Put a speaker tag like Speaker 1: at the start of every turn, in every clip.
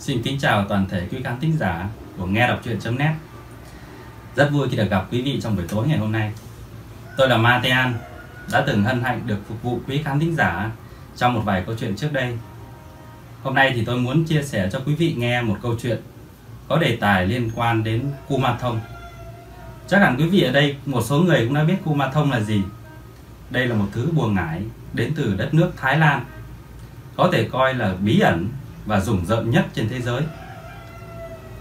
Speaker 1: Xin kính chào toàn thể quý khán thính giả của nghe đọc truyện.net. Rất vui khi được gặp quý vị trong buổi tối ngày hôm nay. Tôi là Matean, đã từng hân hạnh được phục vụ quý khán thính giả trong một vài câu chuyện trước đây. Hôm nay thì tôi muốn chia sẻ cho quý vị nghe một câu chuyện có đề tài liên quan đến Cu Ma Chắc hẳn quý vị ở đây một số người cũng đã biết Cu Ma là gì. Đây là một thứ bùa ngải đến từ đất nước Thái Lan, có thể coi là bí ẩn và rủng rợn nhất trên thế giới.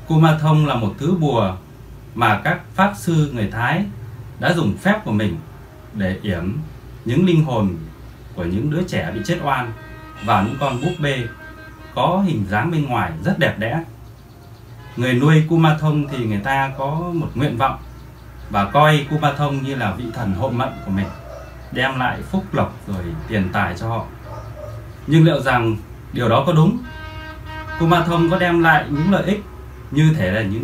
Speaker 1: Kumathong là một thứ bùa mà các pháp sư người Thái đã dùng phép của mình để yểm những linh hồn của những đứa trẻ bị chết oan và những con búp bê có hình dáng bên ngoài rất đẹp đẽ. Người nuôi Kumathong thì người ta có một nguyện vọng và coi Kumathong như là vị thần hộ mệnh của mình đem lại phúc lộc rồi tiền tài cho họ. Nhưng liệu rằng điều đó có đúng Kuma Thông có đem lại những lợi ích như thể là những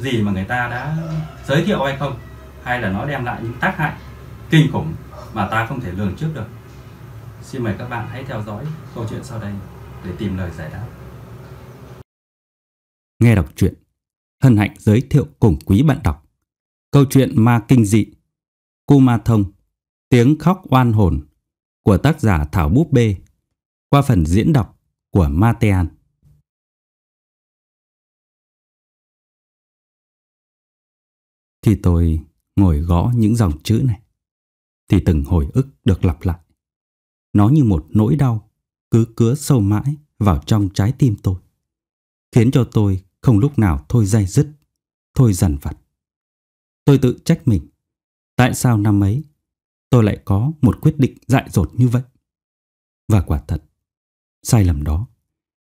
Speaker 1: gì mà người ta đã giới thiệu hay không hay là nó đem lại những tác hại kinh khủng mà ta không thể lường trước được xin mời các bạn hãy theo dõi câu chuyện sau đây để tìm lời giải đáp nghe đọc truyện hân hạnh giới thiệu cùng quý bạn đọc câu chuyện ma kinh dị Kuma Thông tiếng khóc oan hồn của tác giả Thảo Búp Bê qua phần diễn đọc của Matean. Thì tôi ngồi gõ những dòng chữ này Thì từng hồi ức được lặp lại Nó như một nỗi đau Cứ cứa sâu mãi vào trong trái tim tôi Khiến cho tôi không lúc nào thôi day dứt Thôi dằn vặt Tôi tự trách mình Tại sao năm ấy tôi lại có một quyết định dại dột như vậy? Và quả thật, sai lầm đó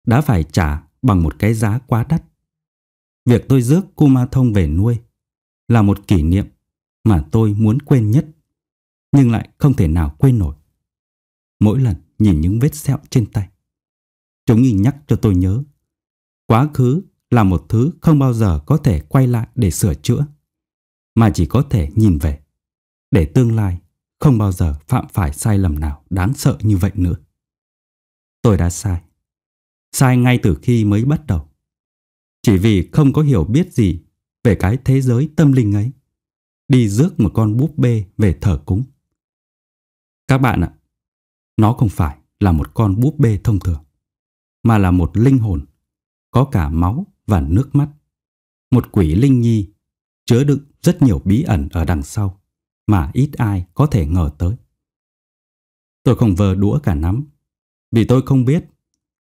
Speaker 1: đã phải trả bằng một cái giá quá đắt. Việc tôi rước Kuma Thông về nuôi là một kỷ niệm mà tôi muốn quên nhất, nhưng lại không thể nào quên nổi. Mỗi lần nhìn những vết sẹo trên tay, chúng nhìn nhắc cho tôi nhớ. Quá khứ là một thứ không bao giờ có thể quay lại để sửa chữa, mà chỉ có thể nhìn về, để tương lai không bao giờ phạm phải sai lầm nào đáng sợ như vậy nữa. Tôi đã sai. Sai ngay từ khi mới bắt đầu. Chỉ vì không có hiểu biết gì về cái thế giới tâm linh ấy. Đi rước một con búp bê về thờ cúng. Các bạn ạ, nó không phải là một con búp bê thông thường, mà là một linh hồn, có cả máu và nước mắt. Một quỷ linh nhi chứa đựng rất nhiều bí ẩn ở đằng sau mà ít ai có thể ngờ tới. Tôi không vờ đũa cả nắm, vì tôi không biết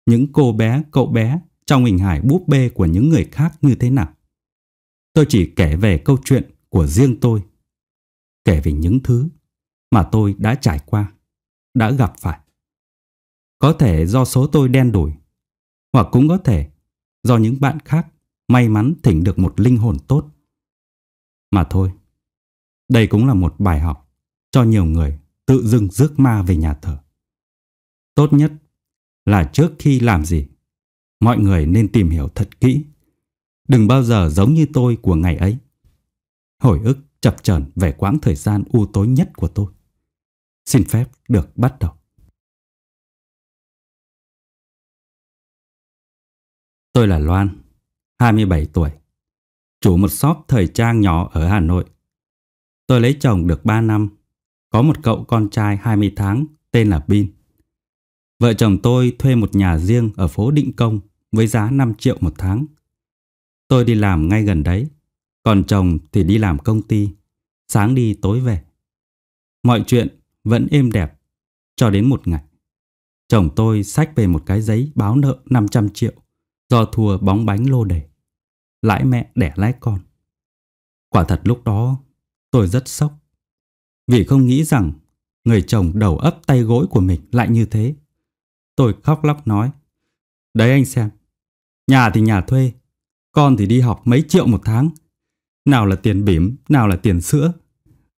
Speaker 1: những cô bé, cậu bé trong hình hài búp bê của những người khác như thế nào. Tôi chỉ kể về câu chuyện của riêng tôi, kể về những thứ mà tôi đã trải qua, đã gặp phải. Có thể do số tôi đen đủi, hoặc cũng có thể do những bạn khác may mắn thỉnh được một linh hồn tốt. Mà thôi, đây cũng là một bài học cho nhiều người tự dưng rước ma về nhà thờ. Tốt nhất là trước khi làm gì, mọi người nên tìm hiểu thật kỹ Đừng bao giờ giống như tôi của ngày ấy. Hồi ức chập chờn về quãng thời gian u tối nhất của tôi. Xin phép được bắt đầu. Tôi là Loan, 27 tuổi, chủ một shop thời trang nhỏ ở Hà Nội. Tôi lấy chồng được 3 năm, có một cậu con trai 20 tháng tên là Bin. Vợ chồng tôi thuê một nhà riêng ở phố Định Công với giá 5 triệu một tháng – Tôi đi làm ngay gần đấy, còn chồng thì đi làm công ty, sáng đi tối về. Mọi chuyện vẫn êm đẹp, cho đến một ngày. Chồng tôi xách về một cái giấy báo nợ 500 triệu do thua bóng bánh lô đề. Lãi mẹ đẻ lãi con. Quả thật lúc đó tôi rất sốc. Vì không nghĩ rằng người chồng đầu ấp tay gối của mình lại như thế. Tôi khóc lóc nói. Đấy anh xem, nhà thì nhà thuê, con thì đi học mấy triệu một tháng. Nào là tiền bỉm, nào là tiền sữa.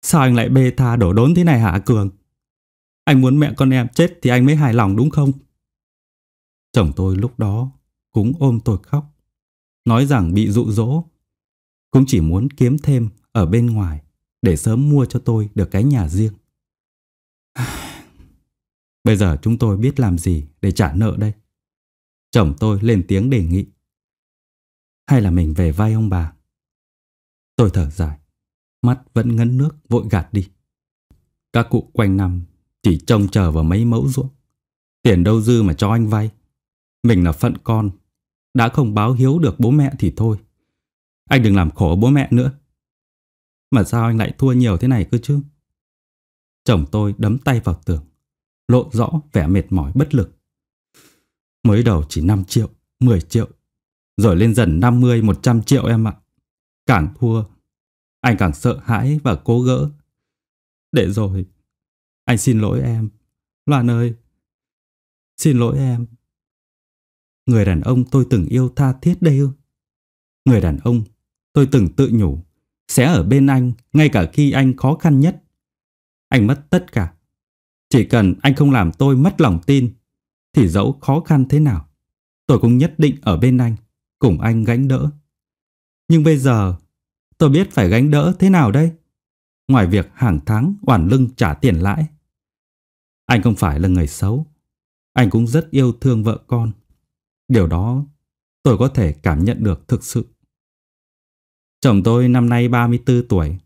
Speaker 1: Sao anh lại bê tha đổ đốn thế này hả Cường? Anh muốn mẹ con em chết thì anh mới hài lòng đúng không? Chồng tôi lúc đó cũng ôm tôi khóc. Nói rằng bị dụ dỗ. Cũng chỉ muốn kiếm thêm ở bên ngoài để sớm mua cho tôi được cái nhà riêng. Bây giờ chúng tôi biết làm gì để trả nợ đây? Chồng tôi lên tiếng đề nghị hay là mình về vai ông bà. Tôi thở dài, mắt vẫn ngấn nước vội gạt đi. Các cụ quanh năm chỉ trông chờ vào mấy mẫu ruộng. Tiền đâu dư mà cho anh vay. Mình là phận con, đã không báo hiếu được bố mẹ thì thôi. Anh đừng làm khổ bố mẹ nữa. Mà sao anh lại thua nhiều thế này cơ chứ? Chồng tôi đấm tay vào tường, lộ rõ vẻ mệt mỏi bất lực. Mới đầu chỉ 5 triệu, 10 triệu rồi lên dần 50, 100 triệu em ạ. Càng thua, anh càng sợ hãi và cố gỡ. Để rồi, anh xin lỗi em. Loan ơi, xin lỗi em. Người đàn ông tôi từng yêu tha thiết đây ư? Người đàn ông tôi từng tự nhủ sẽ ở bên anh ngay cả khi anh khó khăn nhất. Anh mất tất cả. Chỉ cần anh không làm tôi mất lòng tin thì dẫu khó khăn thế nào, tôi cũng nhất định ở bên anh cùng anh gánh đỡ. Nhưng bây giờ, tôi biết phải gánh đỡ thế nào đây? Ngoài việc hàng tháng oản lưng trả tiền lãi. Anh không phải là người xấu. Anh cũng rất yêu thương vợ con. Điều đó tôi có thể cảm nhận được thực sự. Chồng tôi năm nay 34 tuổi.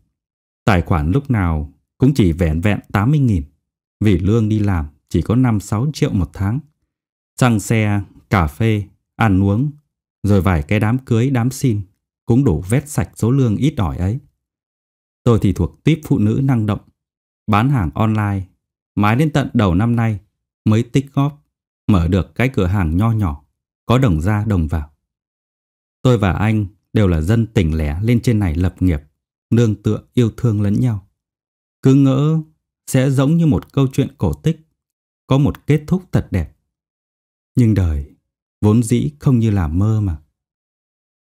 Speaker 1: Tài khoản lúc nào cũng chỉ vẹn vẹn 80.000 vì lương đi làm chỉ có 5-6 triệu một tháng. Xăng xe, cà phê, ăn uống rồi vài cái đám cưới đám xin cũng đủ vét sạch số lương ít ỏi ấy. Tôi thì thuộc típ phụ nữ năng động, bán hàng online, mãi đến tận đầu năm nay mới tích góp, mở được cái cửa hàng nho nhỏ, có đồng ra đồng vào. Tôi và anh đều là dân tỉnh lẻ lên trên này lập nghiệp, nương tựa yêu thương lẫn nhau. Cứ ngỡ sẽ giống như một câu chuyện cổ tích, có một kết thúc thật đẹp. Nhưng đời vốn dĩ không như là mơ mà.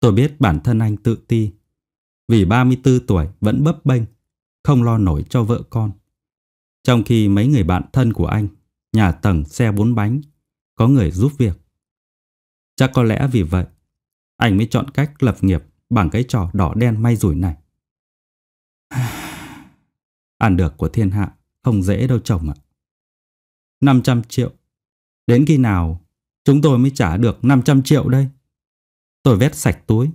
Speaker 1: Tôi biết bản thân anh tự ti, vì 34 tuổi vẫn bấp bênh, không lo nổi cho vợ con. Trong khi mấy người bạn thân của anh, nhà tầng xe bốn bánh, có người giúp việc. Chắc có lẽ vì vậy, anh mới chọn cách lập nghiệp bằng cái trò đỏ đen may rủi này. Ăn được của thiên hạ không dễ đâu chồng ạ. 500 triệu, đến khi nào Chúng tôi mới trả được 500 triệu đây. Tôi vét sạch túi,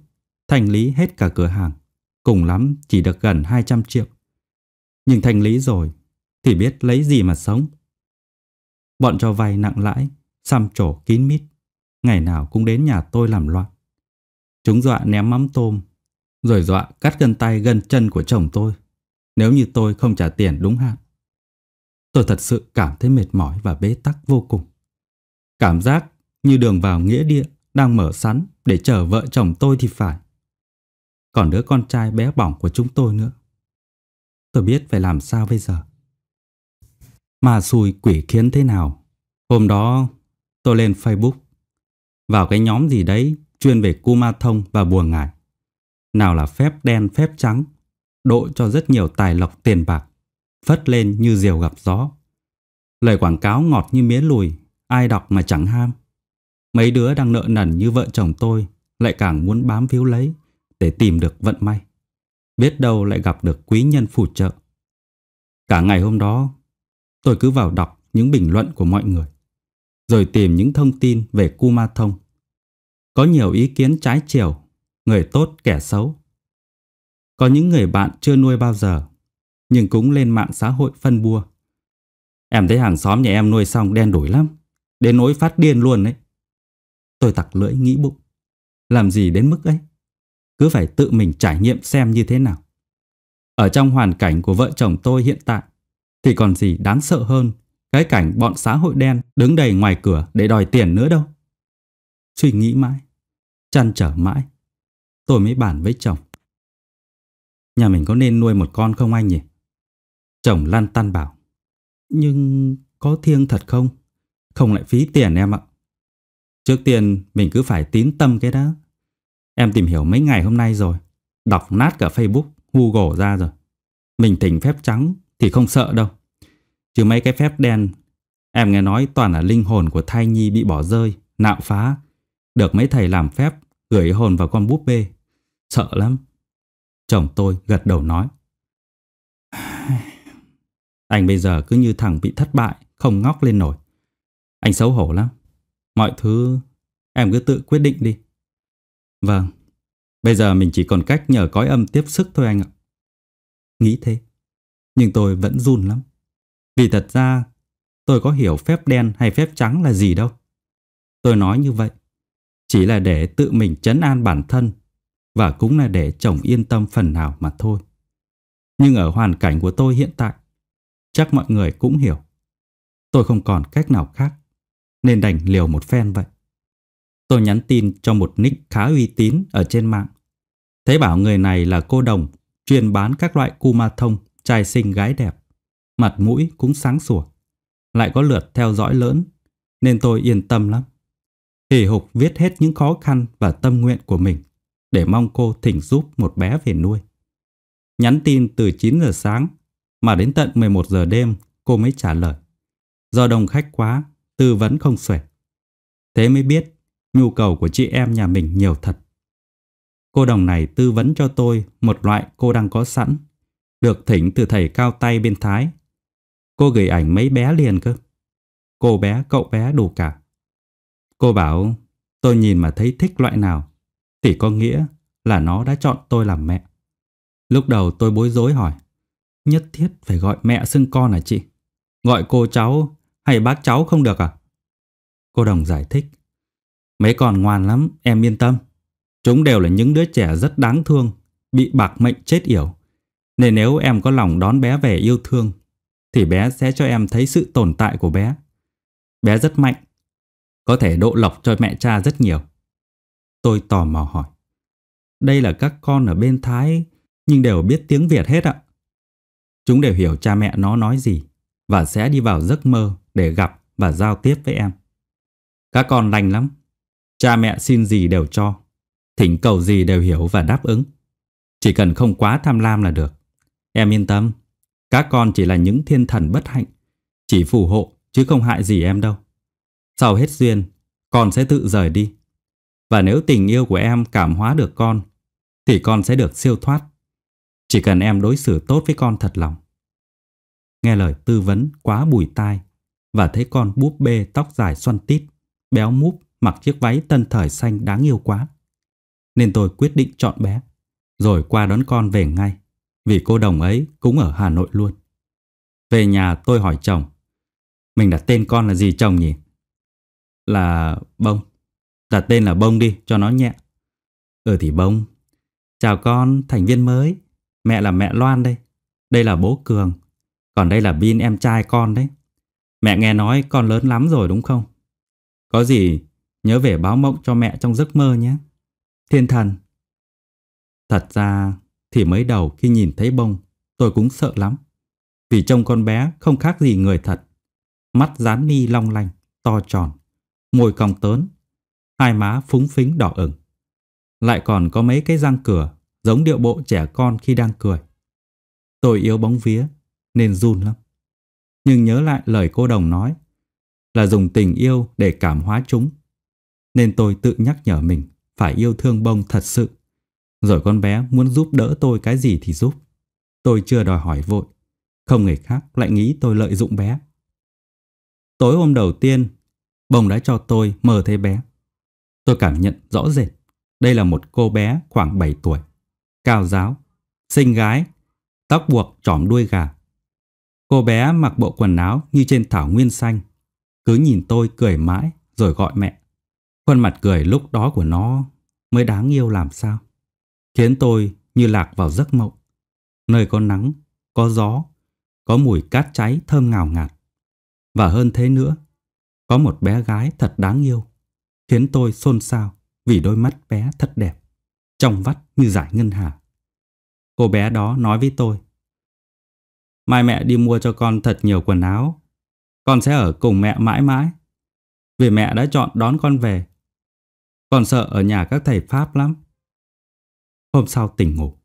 Speaker 1: thanh lý hết cả cửa hàng. Cùng lắm chỉ được gần 200 triệu. Nhưng thanh lý rồi thì biết lấy gì mà sống. Bọn cho vay nặng lãi, xăm trổ kín mít. Ngày nào cũng đến nhà tôi làm loạn. Chúng dọa ném mắm tôm, rồi dọa cắt gân tay gân chân của chồng tôi. Nếu như tôi không trả tiền đúng hạn. Tôi thật sự cảm thấy mệt mỏi và bế tắc vô cùng. Cảm giác như đường vào nghĩa địa đang mở sẵn để chờ vợ chồng tôi thì phải. Còn đứa con trai bé bỏng của chúng tôi nữa. Tôi biết phải làm sao bây giờ. Mà xui quỷ khiến thế nào. Hôm đó tôi lên Facebook. Vào cái nhóm gì đấy chuyên về cu ma thông và bùa ngải. Nào là phép đen phép trắng. Độ cho rất nhiều tài lộc tiền bạc. Phất lên như diều gặp gió. Lời quảng cáo ngọt như mía lùi. Ai đọc mà chẳng ham. Mấy đứa đang nợ nần như vợ chồng tôi lại càng muốn bám víu lấy để tìm được vận may. Biết đâu lại gặp được quý nhân phù trợ. Cả ngày hôm đó, tôi cứ vào đọc những bình luận của mọi người, rồi tìm những thông tin về Cu Thông. Có nhiều ý kiến trái chiều, người tốt kẻ xấu. Có những người bạn chưa nuôi bao giờ, nhưng cũng lên mạng xã hội phân bua. Em thấy hàng xóm nhà em nuôi xong đen đủi lắm, đến nỗi phát điên luôn đấy. Tôi tặc lưỡi nghĩ bụng. Làm gì đến mức ấy? Cứ phải tự mình trải nghiệm xem như thế nào. Ở trong hoàn cảnh của vợ chồng tôi hiện tại, thì còn gì đáng sợ hơn cái cảnh bọn xã hội đen đứng đầy ngoài cửa để đòi tiền nữa đâu. Suy nghĩ mãi, chăn trở mãi, tôi mới bàn với chồng. Nhà mình có nên nuôi một con không anh nhỉ? Chồng lăn tăn bảo. Nhưng có thiêng thật không? Không lại phí tiền em ạ. Trước tiên mình cứ phải tín tâm cái đó Em tìm hiểu mấy ngày hôm nay rồi. Đọc nát cả Facebook, Google ra rồi. Mình tỉnh phép trắng thì không sợ đâu. Chứ mấy cái phép đen, em nghe nói toàn là linh hồn của thai nhi bị bỏ rơi, nạo phá. Được mấy thầy làm phép, gửi hồn vào con búp bê. Sợ lắm. Chồng tôi gật đầu nói. Anh bây giờ cứ như thằng bị thất bại, không ngóc lên nổi. Anh xấu hổ lắm. Mọi thứ em cứ tự quyết định đi. Vâng, bây giờ mình chỉ còn cách nhờ cõi âm tiếp sức thôi anh ạ. Nghĩ thế, nhưng tôi vẫn run lắm. Vì thật ra tôi có hiểu phép đen hay phép trắng là gì đâu. Tôi nói như vậy chỉ là để tự mình chấn an bản thân và cũng là để chồng yên tâm phần nào mà thôi. Nhưng ở hoàn cảnh của tôi hiện tại, chắc mọi người cũng hiểu. Tôi không còn cách nào khác nên đành liều một phen vậy. Tôi nhắn tin cho một nick khá uy tín ở trên mạng. Thế bảo người này là cô đồng, chuyên bán các loại ma thông, trai xinh gái đẹp. Mặt mũi cũng sáng sủa. Lại có lượt theo dõi lớn, nên tôi yên tâm lắm. Hỉ hục viết hết những khó khăn và tâm nguyện của mình để mong cô thỉnh giúp một bé về nuôi. Nhắn tin từ 9 giờ sáng mà đến tận 11 giờ đêm cô mới trả lời. Do đông khách quá tư vấn không xuể. Thế mới biết nhu cầu của chị em nhà mình nhiều thật. Cô đồng này tư vấn cho tôi một loại cô đang có sẵn, được thỉnh từ thầy cao tay bên Thái. Cô gửi ảnh mấy bé liền cơ. Cô bé, cậu bé đủ cả. Cô bảo tôi nhìn mà thấy thích loại nào thì có nghĩa là nó đã chọn tôi làm mẹ. Lúc đầu tôi bối rối hỏi Nhất thiết phải gọi mẹ xưng con à chị Gọi cô cháu hay bác cháu không được à? Cô đồng giải thích. Mấy con ngoan lắm, em yên tâm. Chúng đều là những đứa trẻ rất đáng thương, bị bạc mệnh chết yểu. Nên nếu em có lòng đón bé về yêu thương, thì bé sẽ cho em thấy sự tồn tại của bé. Bé rất mạnh, có thể độ lọc cho mẹ cha rất nhiều. Tôi tò mò hỏi. Đây là các con ở bên Thái, nhưng đều biết tiếng Việt hết ạ. Chúng đều hiểu cha mẹ nó nói gì và sẽ đi vào giấc mơ để gặp và giao tiếp với em. Các con lành lắm, cha mẹ xin gì đều cho, thỉnh cầu gì đều hiểu và đáp ứng. Chỉ cần không quá tham lam là được. Em yên tâm, các con chỉ là những thiên thần bất hạnh, chỉ phù hộ chứ không hại gì em đâu. Sau hết duyên, con sẽ tự rời đi. Và nếu tình yêu của em cảm hóa được con, thì con sẽ được siêu thoát. Chỉ cần em đối xử tốt với con thật lòng. Nghe lời tư vấn quá bùi tai và thấy con búp bê tóc dài xoăn tít, béo múp mặc chiếc váy tân thời xanh đáng yêu quá. Nên tôi quyết định chọn bé, rồi qua đón con về ngay, vì cô đồng ấy cũng ở Hà Nội luôn. Về nhà tôi hỏi chồng, mình đặt tên con là gì chồng nhỉ? Là Bông. Đặt tên là Bông đi cho nó nhẹ. Ừ thì Bông. Chào con, thành viên mới. Mẹ là mẹ Loan đây. Đây là bố Cường. Còn đây là Bin em trai con đấy. Mẹ nghe nói con lớn lắm rồi đúng không? Có gì nhớ về báo mộng cho mẹ trong giấc mơ nhé. Thiên thần. Thật ra thì mới đầu khi nhìn thấy bông tôi cũng sợ lắm. Vì trông con bé không khác gì người thật. Mắt rán mi long lanh, to tròn, môi cong tớn, hai má phúng phính đỏ ửng. Lại còn có mấy cái răng cửa giống điệu bộ trẻ con khi đang cười. Tôi yếu bóng vía nên run lắm nhưng nhớ lại lời cô đồng nói là dùng tình yêu để cảm hóa chúng. Nên tôi tự nhắc nhở mình phải yêu thương bông thật sự. Rồi con bé muốn giúp đỡ tôi cái gì thì giúp. Tôi chưa đòi hỏi vội, không người khác lại nghĩ tôi lợi dụng bé. Tối hôm đầu tiên, bông đã cho tôi mơ thấy bé. Tôi cảm nhận rõ rệt, đây là một cô bé khoảng 7 tuổi, cao giáo, xinh gái, tóc buộc trỏm đuôi gà, Cô bé mặc bộ quần áo như trên thảo nguyên xanh, cứ nhìn tôi cười mãi rồi gọi mẹ. Khuôn mặt cười lúc đó của nó mới đáng yêu làm sao, khiến tôi như lạc vào giấc mộng. Nơi có nắng, có gió, có mùi cát cháy thơm ngào ngạt. Và hơn thế nữa, có một bé gái thật đáng yêu, khiến tôi xôn xao vì đôi mắt bé thật đẹp, trong vắt như giải ngân hà. Cô bé đó nói với tôi, Mai mẹ đi mua cho con thật nhiều quần áo. Con sẽ ở cùng mẹ mãi mãi. Vì mẹ đã chọn đón con về. Con sợ ở nhà các thầy Pháp lắm. Hôm sau tỉnh ngủ.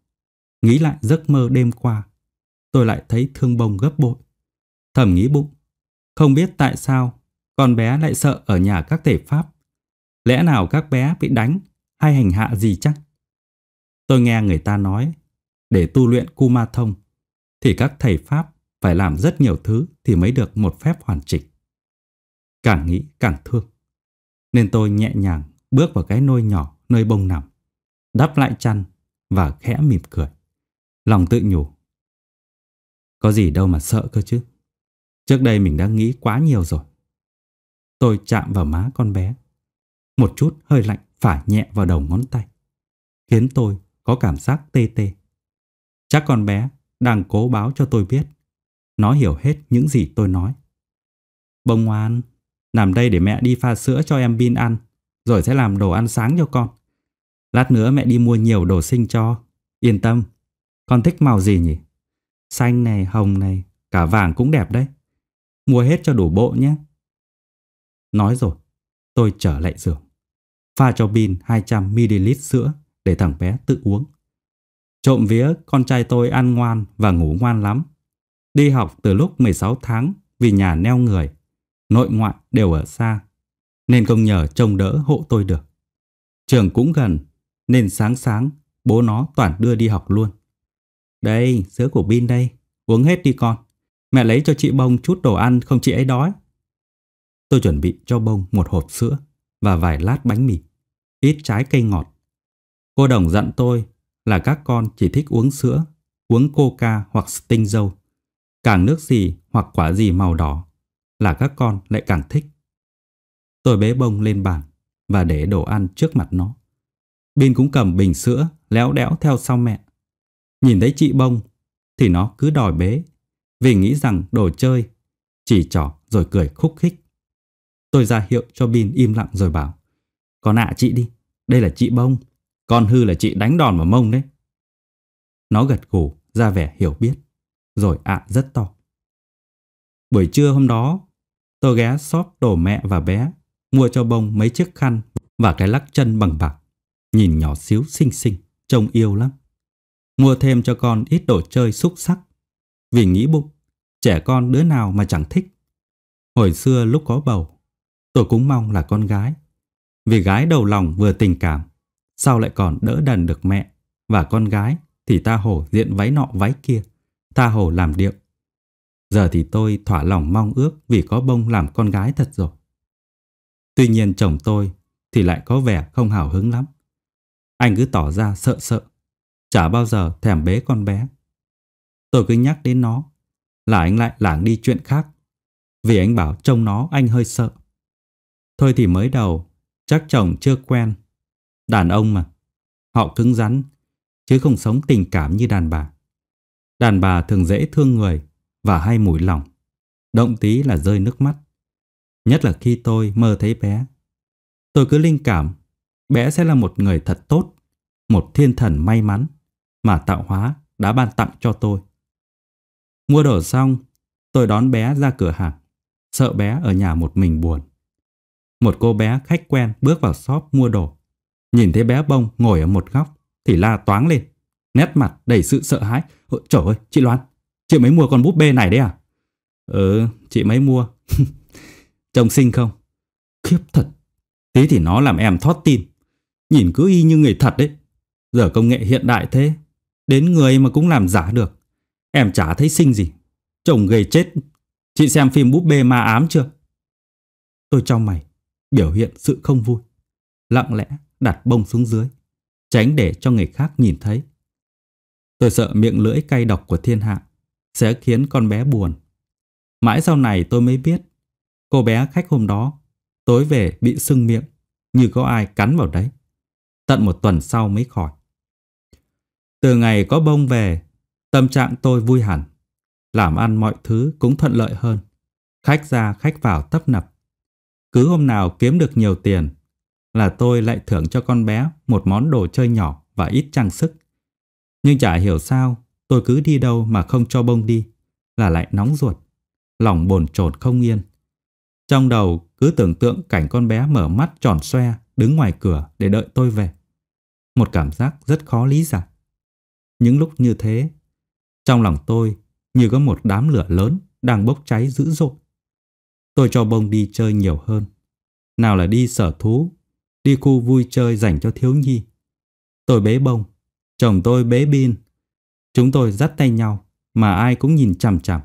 Speaker 1: Nghĩ lại giấc mơ đêm qua. Tôi lại thấy thương bông gấp bội. Thầm nghĩ bụng. Không biết tại sao con bé lại sợ ở nhà các thầy Pháp. Lẽ nào các bé bị đánh hay hành hạ gì chắc? Tôi nghe người ta nói để tu luyện Kuma Thông thì các thầy Pháp phải làm rất nhiều thứ thì mới được một phép hoàn chỉnh. Càng nghĩ càng thương. Nên tôi nhẹ nhàng bước vào cái nôi nhỏ nơi bông nằm, đắp lại chăn và khẽ mỉm cười. Lòng tự nhủ. Có gì đâu mà sợ cơ chứ. Trước đây mình đã nghĩ quá nhiều rồi. Tôi chạm vào má con bé. Một chút hơi lạnh phả nhẹ vào đầu ngón tay. Khiến tôi có cảm giác tê tê. Chắc con bé đang cố báo cho tôi biết. Nó hiểu hết những gì tôi nói. Bông ngoan, nằm đây để mẹ đi pha sữa cho em Bin ăn, rồi sẽ làm đồ ăn sáng cho con. Lát nữa mẹ đi mua nhiều đồ sinh cho. Yên tâm, con thích màu gì nhỉ? Xanh này, hồng này, cả vàng cũng đẹp đấy. Mua hết cho đủ bộ nhé. Nói rồi, tôi trở lại giường. Pha cho Bin 200ml sữa để thằng bé tự uống. Trộm vía, con trai tôi ăn ngoan và ngủ ngoan lắm. Đi học từ lúc 16 tháng vì nhà neo người, nội ngoại đều ở xa, nên không nhờ trông đỡ hộ tôi được. Trường cũng gần, nên sáng sáng bố nó toàn đưa đi học luôn. Đây, sữa của Bin đây, uống hết đi con. Mẹ lấy cho chị Bông chút đồ ăn không chị ấy đói. Tôi chuẩn bị cho Bông một hộp sữa và vài lát bánh mì, ít trái cây ngọt. Cô đồng dặn tôi là các con chỉ thích uống sữa, uống coca hoặc tinh dâu. Càng nước gì hoặc quả gì màu đỏ là các con lại càng thích. Tôi bế bông lên bàn và để đồ ăn trước mặt nó. Bin cũng cầm bình sữa léo đẽo theo sau mẹ. Nhìn thấy chị bông thì nó cứ đòi bế vì nghĩ rằng đồ chơi. Chỉ trỏ rồi cười khúc khích. Tôi ra hiệu cho Bin im lặng rồi bảo Con ạ chị đi, đây là chị bông. Con hư là chị đánh đòn vào mông đấy. Nó gật gù, ra vẻ hiểu biết, rồi ạ rất to. Buổi trưa hôm đó, tôi ghé shop đồ mẹ và bé, mua cho bông mấy chiếc khăn và cái lắc chân bằng bạc. Nhìn nhỏ xíu xinh xinh, trông yêu lắm. Mua thêm cho con ít đồ chơi xúc sắc. Vì nghĩ bụng, trẻ con đứa nào mà chẳng thích. Hồi xưa lúc có bầu, tôi cũng mong là con gái. Vì gái đầu lòng vừa tình cảm, Sao lại còn đỡ đần được mẹ Và con gái thì ta hồ diện váy nọ váy kia Ta hồ làm điệu Giờ thì tôi thỏa lòng mong ước Vì có bông làm con gái thật rồi Tuy nhiên chồng tôi Thì lại có vẻ không hào hứng lắm Anh cứ tỏ ra sợ sợ Chả bao giờ thèm bế con bé Tôi cứ nhắc đến nó Là anh lại lảng đi chuyện khác Vì anh bảo trông nó anh hơi sợ Thôi thì mới đầu Chắc chồng chưa quen Đàn ông mà, họ cứng rắn, chứ không sống tình cảm như đàn bà. Đàn bà thường dễ thương người và hay mủi lòng, động tí là rơi nước mắt. Nhất là khi tôi mơ thấy bé. Tôi cứ linh cảm, bé sẽ là một người thật tốt, một thiên thần may mắn mà tạo hóa đã ban tặng cho tôi. Mua đồ xong, tôi đón bé ra cửa hàng, sợ bé ở nhà một mình buồn. Một cô bé khách quen bước vào shop mua đồ. Nhìn thấy bé bông ngồi ở một góc thì la toáng lên, nét mặt đầy sự sợ hãi. Ôi, trời ơi, chị Loan, chị mới mua con búp bê này đấy à? Ừ, chị mới mua. Trông xinh không? Khiếp thật. Thế thì nó làm em thót tim. Nhìn cứ y như người thật đấy. Giờ công nghệ hiện đại thế, đến người mà cũng làm giả được. Em chả thấy xinh gì. Chồng gầy chết. Chị xem phim búp bê ma ám chưa? Tôi cho mày, biểu hiện sự không vui. Lặng lẽ đặt bông xuống dưới, tránh để cho người khác nhìn thấy. Tôi sợ miệng lưỡi cay độc của thiên hạ sẽ khiến con bé buồn. Mãi sau này tôi mới biết, cô bé khách hôm đó tối về bị sưng miệng như có ai cắn vào đấy. Tận một tuần sau mới khỏi. Từ ngày có bông về, tâm trạng tôi vui hẳn. Làm ăn mọi thứ cũng thuận lợi hơn. Khách ra khách vào tấp nập. Cứ hôm nào kiếm được nhiều tiền là tôi lại thưởng cho con bé một món đồ chơi nhỏ và ít trang sức. Nhưng chả hiểu sao tôi cứ đi đâu mà không cho bông đi là lại nóng ruột, lòng bồn chồn không yên. Trong đầu cứ tưởng tượng cảnh con bé mở mắt tròn xoe đứng ngoài cửa để đợi tôi về. Một cảm giác rất khó lý giải. Những lúc như thế, trong lòng tôi như có một đám lửa lớn đang bốc cháy dữ dội. Tôi cho bông đi chơi nhiều hơn. Nào là đi sở thú đi khu vui chơi dành cho thiếu nhi. Tôi bế bông, chồng tôi bế bin. Chúng tôi dắt tay nhau mà ai cũng nhìn chằm chằm.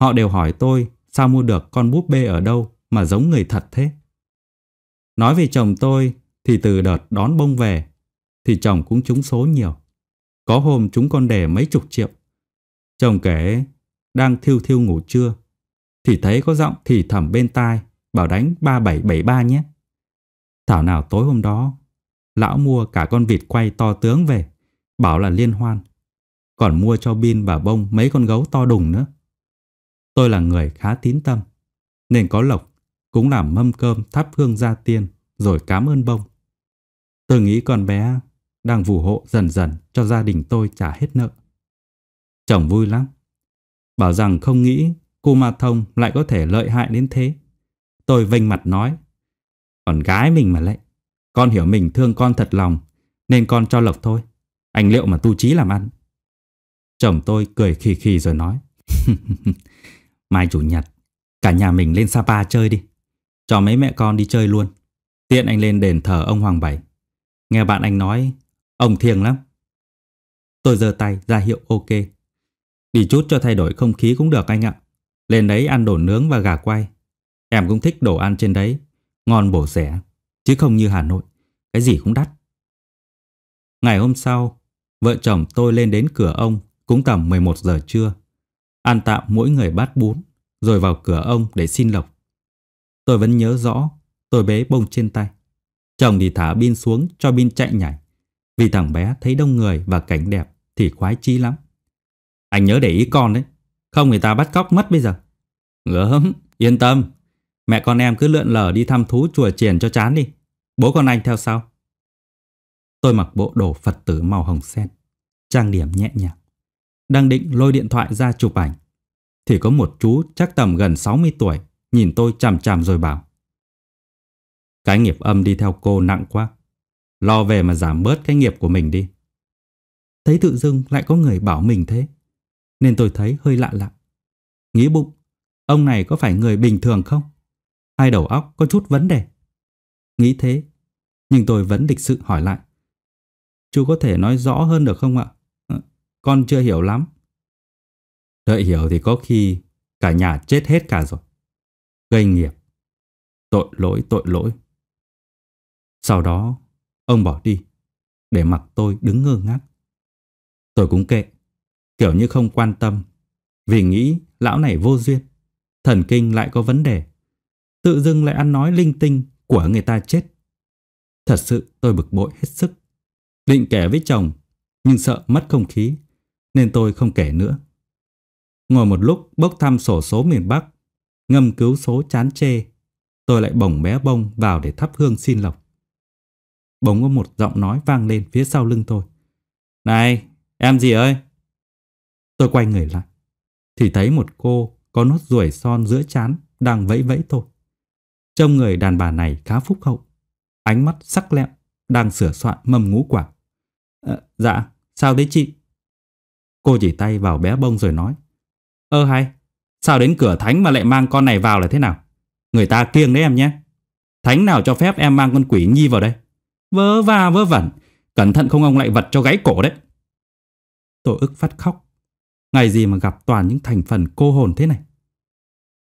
Speaker 1: Họ đều hỏi tôi sao mua được con búp bê ở đâu mà giống người thật thế. Nói về chồng tôi thì từ đợt đón bông về thì chồng cũng trúng số nhiều. Có hôm chúng con đẻ mấy chục triệu. Chồng kể đang thiêu thiêu ngủ trưa thì thấy có giọng thì thầm bên tai bảo đánh 3773 nhé. Thảo nào tối hôm đó, lão mua cả con vịt quay to tướng về, bảo là liên hoan. Còn mua cho Bin và Bông mấy con gấu to đùng nữa. Tôi là người khá tín tâm, nên có lộc cũng làm mâm cơm thắp hương gia tiên rồi cảm ơn Bông. Tôi nghĩ con bé đang phù hộ dần dần cho gia đình tôi trả hết nợ. Chồng vui lắm. Bảo rằng không nghĩ cô Ma Thông lại có thể lợi hại đến thế. Tôi vênh mặt nói còn gái mình mà lại Con hiểu mình thương con thật lòng Nên con cho Lộc thôi Anh liệu mà tu trí làm ăn Chồng tôi cười khì khì rồi nói Mai chủ nhật Cả nhà mình lên Sapa chơi đi Cho mấy mẹ con đi chơi luôn Tiện anh lên đền thờ ông Hoàng Bảy Nghe bạn anh nói Ông thiêng lắm Tôi giơ tay ra hiệu ok Đi chút cho thay đổi không khí cũng được anh ạ Lên đấy ăn đồ nướng và gà quay Em cũng thích đồ ăn trên đấy ngon bổ rẻ, chứ không như Hà Nội, cái gì cũng đắt. Ngày hôm sau, vợ chồng tôi lên đến cửa ông cũng tầm 11 giờ trưa, ăn tạm mỗi người bát bún, rồi vào cửa ông để xin lộc. Tôi vẫn nhớ rõ, tôi bế bông trên tay. Chồng thì thả Bin xuống cho Bin chạy nhảy, vì thằng bé thấy đông người và cảnh đẹp thì khoái chí lắm. Anh nhớ để ý con đấy, không người ta bắt cóc mất bây giờ. Gớm, yên tâm, Mẹ con em cứ lượn lờ đi thăm thú chùa triển cho chán đi. Bố con anh theo sau. Tôi mặc bộ đồ Phật tử màu hồng sen, trang điểm nhẹ nhàng. Đang định lôi điện thoại ra chụp ảnh. Thì có một chú chắc tầm gần 60 tuổi nhìn tôi chằm chằm rồi bảo. Cái nghiệp âm đi theo cô nặng quá. Lo về mà giảm bớt cái nghiệp của mình đi. Thấy tự dưng lại có người bảo mình thế. Nên tôi thấy hơi lạ lạ. Nghĩ bụng, ông này có phải người bình thường không? hai đầu óc có chút vấn đề. Nghĩ thế, nhưng tôi vẫn lịch sự hỏi lại. Chú có thể nói rõ hơn được không ạ? Ờ, con chưa hiểu lắm. Đợi hiểu thì có khi cả nhà chết hết cả rồi. Gây nghiệp. Tội lỗi, tội lỗi. Sau đó, ông bỏ đi, để mặc tôi đứng ngơ ngác. Tôi cũng kệ, kiểu như không quan tâm, vì nghĩ lão này vô duyên, thần kinh lại có vấn đề tự dưng lại ăn nói linh tinh của người ta chết. Thật sự tôi bực bội hết sức. Định kể với chồng, nhưng sợ mất không khí, nên tôi không kể nữa. Ngồi một lúc bốc thăm sổ số miền Bắc, ngâm cứu số chán chê, tôi lại bồng bé bông vào để thắp hương xin lộc. Bỗng có một giọng nói vang lên phía sau lưng tôi. Này, em gì ơi? Tôi quay người lại, thì thấy một cô có nốt ruồi son giữa chán đang vẫy vẫy tôi. Trông người đàn bà này khá phúc hậu, ánh mắt sắc lẹm, đang sửa soạn mâm ngũ quả. À, dạ, sao đấy chị? Cô chỉ tay vào bé bông rồi nói. Ơ hay, sao đến cửa thánh mà lại mang con này vào là thế nào? Người ta kiêng đấy em nhé. Thánh nào cho phép em mang con quỷ nhi vào đây? Vớ va vớ vẩn, cẩn thận không ông lại vật cho gáy cổ đấy. Tôi ức phát khóc. Ngày gì mà gặp toàn những thành phần cô hồn thế này.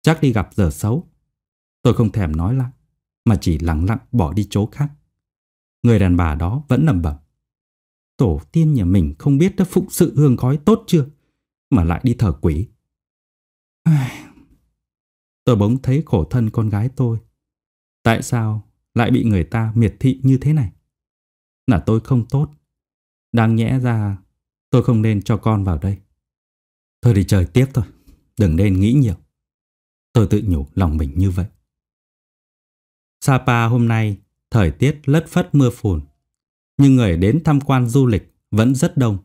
Speaker 1: Chắc đi gặp giờ xấu Tôi không thèm nói lại, mà chỉ lặng lặng bỏ đi chỗ khác. Người đàn bà đó vẫn nầm bẩm. Tổ tiên nhà mình không biết đã phụng sự hương khói tốt chưa, mà lại đi thờ quỷ. Tôi bỗng thấy khổ thân con gái tôi. Tại sao lại bị người ta miệt thị như thế này? Là tôi không tốt. Đáng nhẽ ra tôi không nên cho con vào đây. Thôi đi chơi tiếp thôi, đừng nên nghĩ nhiều. Tôi tự nhủ lòng mình như vậy. Sapa hôm nay thời tiết lất phất mưa phùn, nhưng người đến tham quan du lịch vẫn rất đông.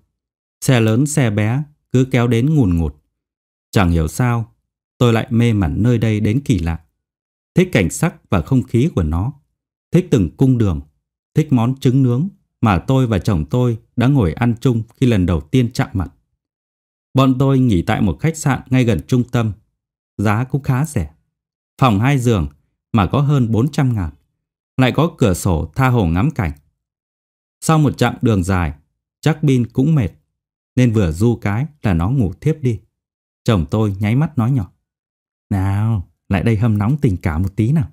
Speaker 1: Xe lớn xe bé cứ kéo đến ngùn ngụt. Chẳng hiểu sao, tôi lại mê mẩn nơi đây đến kỳ lạ. Thích cảnh sắc và không khí của nó, thích từng cung đường, thích món trứng nướng mà tôi và chồng tôi đã ngồi ăn chung khi lần đầu tiên chạm mặt. Bọn tôi nghỉ tại một khách sạn ngay gần trung tâm, giá cũng khá rẻ. Phòng hai giường mà có hơn 400 ngàn. Lại có cửa sổ tha hồ ngắm cảnh. Sau một chặng đường dài, chắc Bin cũng mệt, nên vừa du cái là nó ngủ thiếp đi. Chồng tôi nháy mắt nói nhỏ. Nào, lại đây hâm nóng tình cảm một tí nào.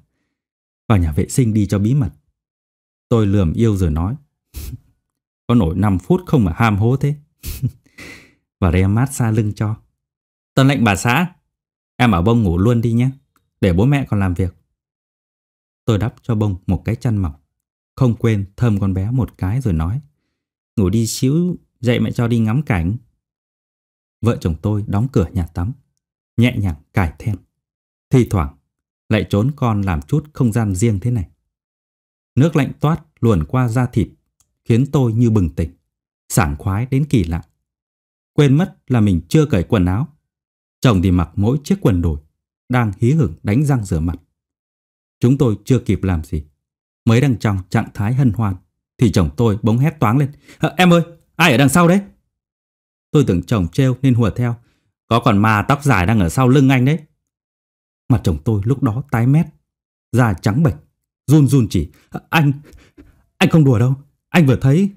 Speaker 1: Vào nhà vệ sinh đi cho bí mật. Tôi lườm yêu rồi nói. có nổi 5 phút không mà ham hố thế. Và đem mát xa lưng cho. Tân lệnh bà xã, em ở bông ngủ luôn đi nhé, để bố mẹ còn làm việc. Tôi đắp cho bông một cái chăn mọc, không quên thơm con bé một cái rồi nói. Ngủ đi xíu, dậy mẹ cho đi ngắm cảnh. Vợ chồng tôi đóng cửa nhà tắm, nhẹ nhàng cài thêm Thì thoảng lại trốn con làm chút không gian riêng thế này. Nước lạnh toát luồn qua da thịt, khiến tôi như bừng tỉnh, sảng khoái đến kỳ lạ. Quên mất là mình chưa cởi quần áo. Chồng thì mặc mỗi chiếc quần đùi, đang hí hửng đánh răng rửa mặt. Chúng tôi chưa kịp làm gì. Mới đang trong trạng thái hân hoan thì chồng tôi bỗng hét toáng lên. Ờ, em ơi, ai ở đằng sau đấy? Tôi tưởng chồng trêu nên hùa theo. Có còn ma tóc dài đang ở sau lưng anh đấy. Mặt chồng tôi lúc đó tái mét, da trắng bệch, run run chỉ. Ờ, anh, anh không đùa đâu. Anh vừa thấy,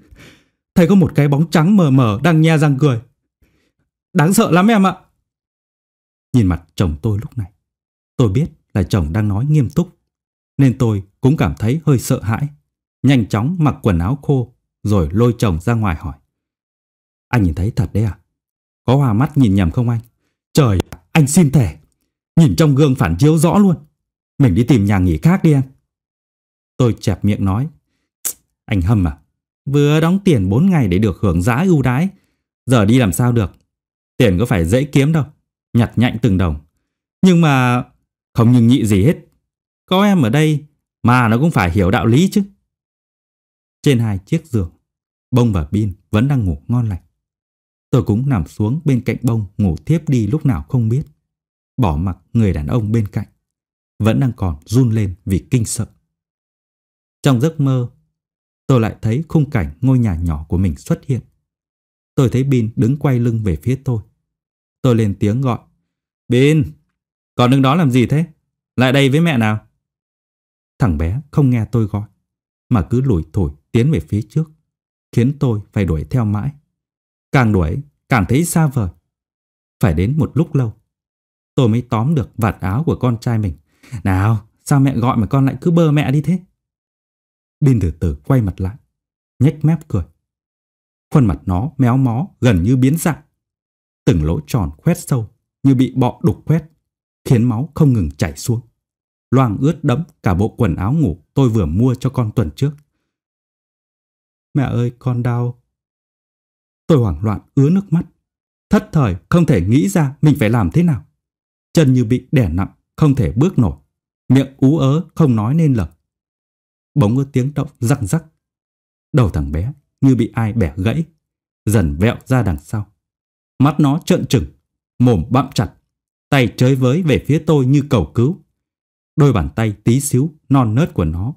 Speaker 1: thấy có một cái bóng trắng mờ mờ đang nhe răng cười. Đáng sợ lắm em ạ. Nhìn mặt chồng tôi lúc này, tôi biết là chồng đang nói nghiêm túc nên tôi cũng cảm thấy hơi sợ hãi. Nhanh chóng mặc quần áo khô rồi lôi chồng ra ngoài hỏi. Anh nhìn thấy thật đấy à? Có hòa mắt nhìn nhầm không anh? Trời, anh xin thề. Nhìn trong gương phản chiếu rõ luôn. Mình đi tìm nhà nghỉ khác đi em. Tôi chẹp miệng nói. Anh hâm à? Vừa đóng tiền 4 ngày để được hưởng giá ưu đãi. Giờ đi làm sao được? Tiền có phải dễ kiếm đâu. Nhặt nhạnh từng đồng. Nhưng mà không nhưng nhị gì hết. Có em ở đây mà nó cũng phải hiểu đạo lý chứ. Trên hai chiếc giường, Bông và Bin vẫn đang ngủ ngon lành. Tôi cũng nằm xuống bên cạnh Bông ngủ thiếp đi lúc nào không biết. Bỏ mặc người đàn ông bên cạnh, vẫn đang còn run lên vì kinh sợ. Trong giấc mơ, tôi lại thấy khung cảnh ngôi nhà nhỏ của mình xuất hiện. Tôi thấy Bin đứng quay lưng về phía tôi. Tôi lên tiếng gọi. Bin, còn đứng đó làm gì thế? Lại đây với mẹ nào. Thằng bé không nghe tôi gọi, mà cứ lủi thổi tiến về phía trước, khiến tôi phải đuổi theo mãi. Càng đuổi, càng thấy xa vời. Phải đến một lúc lâu, tôi mới tóm được vạt áo của con trai mình. Nào, sao mẹ gọi mà con lại cứ bơ mẹ đi thế? Bin từ từ quay mặt lại, nhếch mép cười. Khuôn mặt nó méo mó gần như biến dạng. Từng lỗ tròn khoét sâu như bị bọ đục khoét, khiến máu không ngừng chảy xuống loang ướt đẫm cả bộ quần áo ngủ tôi vừa mua cho con tuần trước. Mẹ ơi, con đau. Tôi hoảng loạn ứa nước mắt. Thất thời không thể nghĩ ra mình phải làm thế nào. Chân như bị đè nặng, không thể bước nổi. Miệng ú ớ không nói nên lời. Bỗng có tiếng động răng rắc. Đầu thằng bé như bị ai bẻ gãy, dần vẹo ra đằng sau. Mắt nó trợn trừng, mồm bặm chặt, tay chơi với về phía tôi như cầu cứu. Đôi bàn tay tí xíu non nớt của nó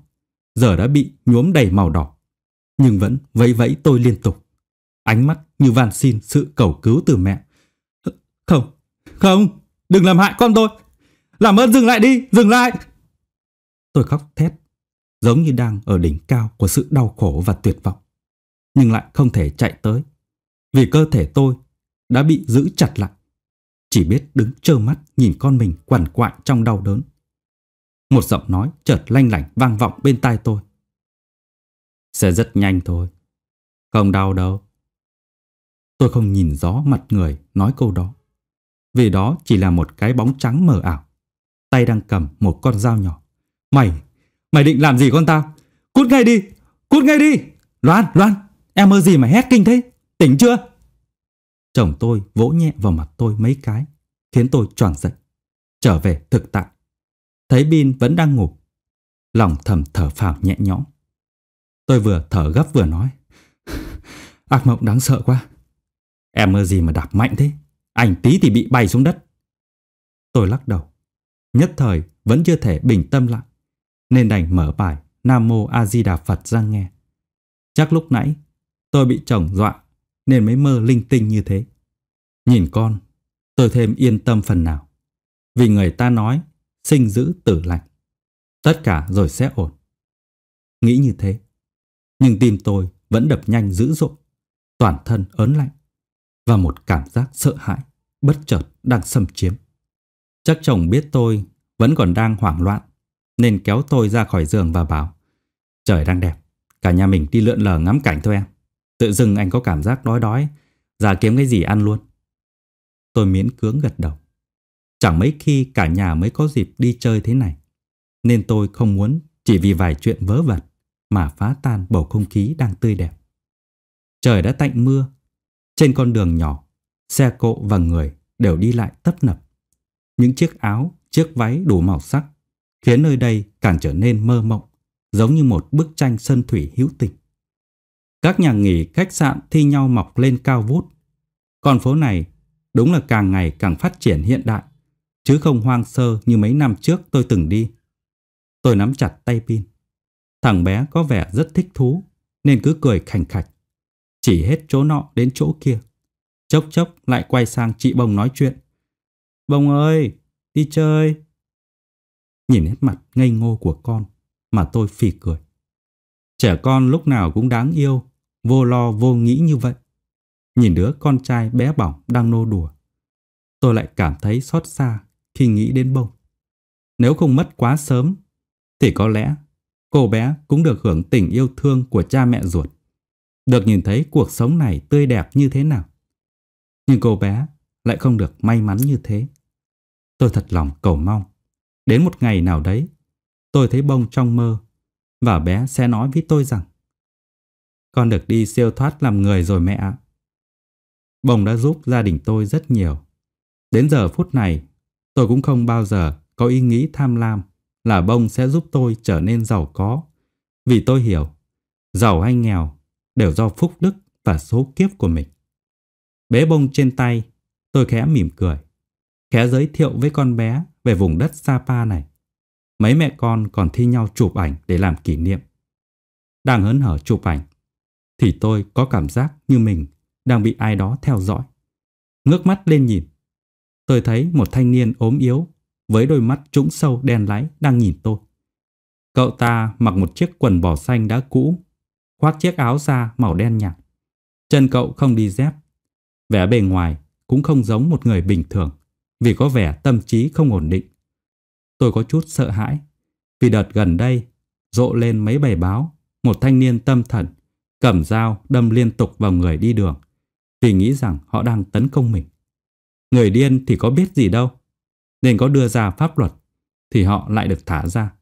Speaker 1: giờ đã bị nhuốm đầy màu đỏ nhưng vẫn vẫy vẫy tôi liên tục ánh mắt như van xin sự cầu cứu từ mẹ không không đừng làm hại con tôi làm ơn dừng lại đi dừng lại tôi khóc thét giống như đang ở đỉnh cao của sự đau khổ và tuyệt vọng nhưng lại không thể chạy tới vì cơ thể tôi đã bị giữ chặt lại chỉ biết đứng trơ mắt nhìn con mình quằn quại trong đau đớn một giọng nói chợt lanh lảnh vang vọng bên tai tôi. Sẽ rất nhanh thôi. Không đau đâu. Tôi không nhìn rõ mặt người nói câu đó. Vì đó chỉ là một cái bóng trắng mờ ảo. Tay đang cầm một con dao nhỏ. Mày, mày định làm gì con tao? Cút ngay đi, cút ngay đi. Loan, Loan, em mơ gì mà hét kinh thế? Tỉnh chưa? Chồng tôi vỗ nhẹ vào mặt tôi mấy cái, khiến tôi choàng dậy Trở về thực tại, Thấy Bin vẫn đang ngủ Lòng thầm thở phào nhẹ nhõm Tôi vừa thở gấp vừa nói Ác mộng đáng sợ quá Em mơ gì mà đạp mạnh thế Ảnh tí thì bị bay xuống đất Tôi lắc đầu Nhất thời vẫn chưa thể bình tâm lại Nên đành mở bài Nam Mô A Di Đà Phật ra nghe Chắc lúc nãy tôi bị chồng dọa Nên mới mơ linh tinh như thế Nhìn con Tôi thêm yên tâm phần nào Vì người ta nói sinh giữ tử lạnh Tất cả rồi sẽ ổn. Nghĩ như thế, nhưng tim tôi vẫn đập nhanh dữ dội, toàn thân ớn lạnh và một cảm giác sợ hãi bất chợt đang xâm chiếm. Chắc chồng biết tôi vẫn còn đang hoảng loạn nên kéo tôi ra khỏi giường và bảo Trời đang đẹp, cả nhà mình đi lượn lờ ngắm cảnh thôi em. Tự dưng anh có cảm giác đói đói, ra kiếm cái gì ăn luôn. Tôi miễn cưỡng gật đầu. Chẳng mấy khi cả nhà mới có dịp đi chơi thế này. Nên tôi không muốn chỉ vì vài chuyện vớ vẩn mà phá tan bầu không khí đang tươi đẹp. Trời đã tạnh mưa. Trên con đường nhỏ, xe cộ và người đều đi lại tấp nập. Những chiếc áo, chiếc váy đủ màu sắc khiến nơi đây càng trở nên mơ mộng, giống như một bức tranh sơn thủy hữu tình. Các nhà nghỉ, khách sạn thi nhau mọc lên cao vút. Con phố này đúng là càng ngày càng phát triển hiện đại chứ không hoang sơ như mấy năm trước tôi từng đi. Tôi nắm chặt tay Pin. Thằng bé có vẻ rất thích thú nên cứ cười khành khạch. Chỉ hết chỗ nọ đến chỗ kia. Chốc chốc lại quay sang chị Bông nói chuyện. Bông ơi, đi chơi. Nhìn hết mặt ngây ngô của con mà tôi phì cười. Trẻ con lúc nào cũng đáng yêu, vô lo vô nghĩ như vậy. Nhìn đứa con trai bé bỏng đang nô đùa. Tôi lại cảm thấy xót xa khi nghĩ đến bông. Nếu không mất quá sớm, thì có lẽ cô bé cũng được hưởng tình yêu thương của cha mẹ ruột, được nhìn thấy cuộc sống này tươi đẹp như thế nào. Nhưng cô bé lại không được may mắn như thế. Tôi thật lòng cầu mong, đến một ngày nào đấy, tôi thấy bông trong mơ và bé sẽ nói với tôi rằng Con được đi siêu thoát làm người rồi mẹ ạ. Bông đã giúp gia đình tôi rất nhiều. Đến giờ phút này, Tôi cũng không bao giờ có ý nghĩ tham lam là bông sẽ giúp tôi trở nên giàu có. Vì tôi hiểu, giàu hay nghèo đều do phúc đức và số kiếp của mình. bé bông trên tay, tôi khẽ mỉm cười, khẽ giới thiệu với con bé về vùng đất Sapa này. Mấy mẹ con còn thi nhau chụp ảnh để làm kỷ niệm. Đang hớn hở chụp ảnh, thì tôi có cảm giác như mình đang bị ai đó theo dõi. Ngước mắt lên nhìn, tôi thấy một thanh niên ốm yếu với đôi mắt trũng sâu đen láy đang nhìn tôi. Cậu ta mặc một chiếc quần bò xanh đã cũ, khoác chiếc áo da màu đen nhạt. Chân cậu không đi dép. Vẻ bề ngoài cũng không giống một người bình thường vì có vẻ tâm trí không ổn định. Tôi có chút sợ hãi vì đợt gần đây rộ lên mấy bài báo một thanh niên tâm thần cầm dao đâm liên tục vào người đi đường vì nghĩ rằng họ đang tấn công mình. Người điên thì có biết gì đâu Nên có đưa ra pháp luật Thì họ lại được thả ra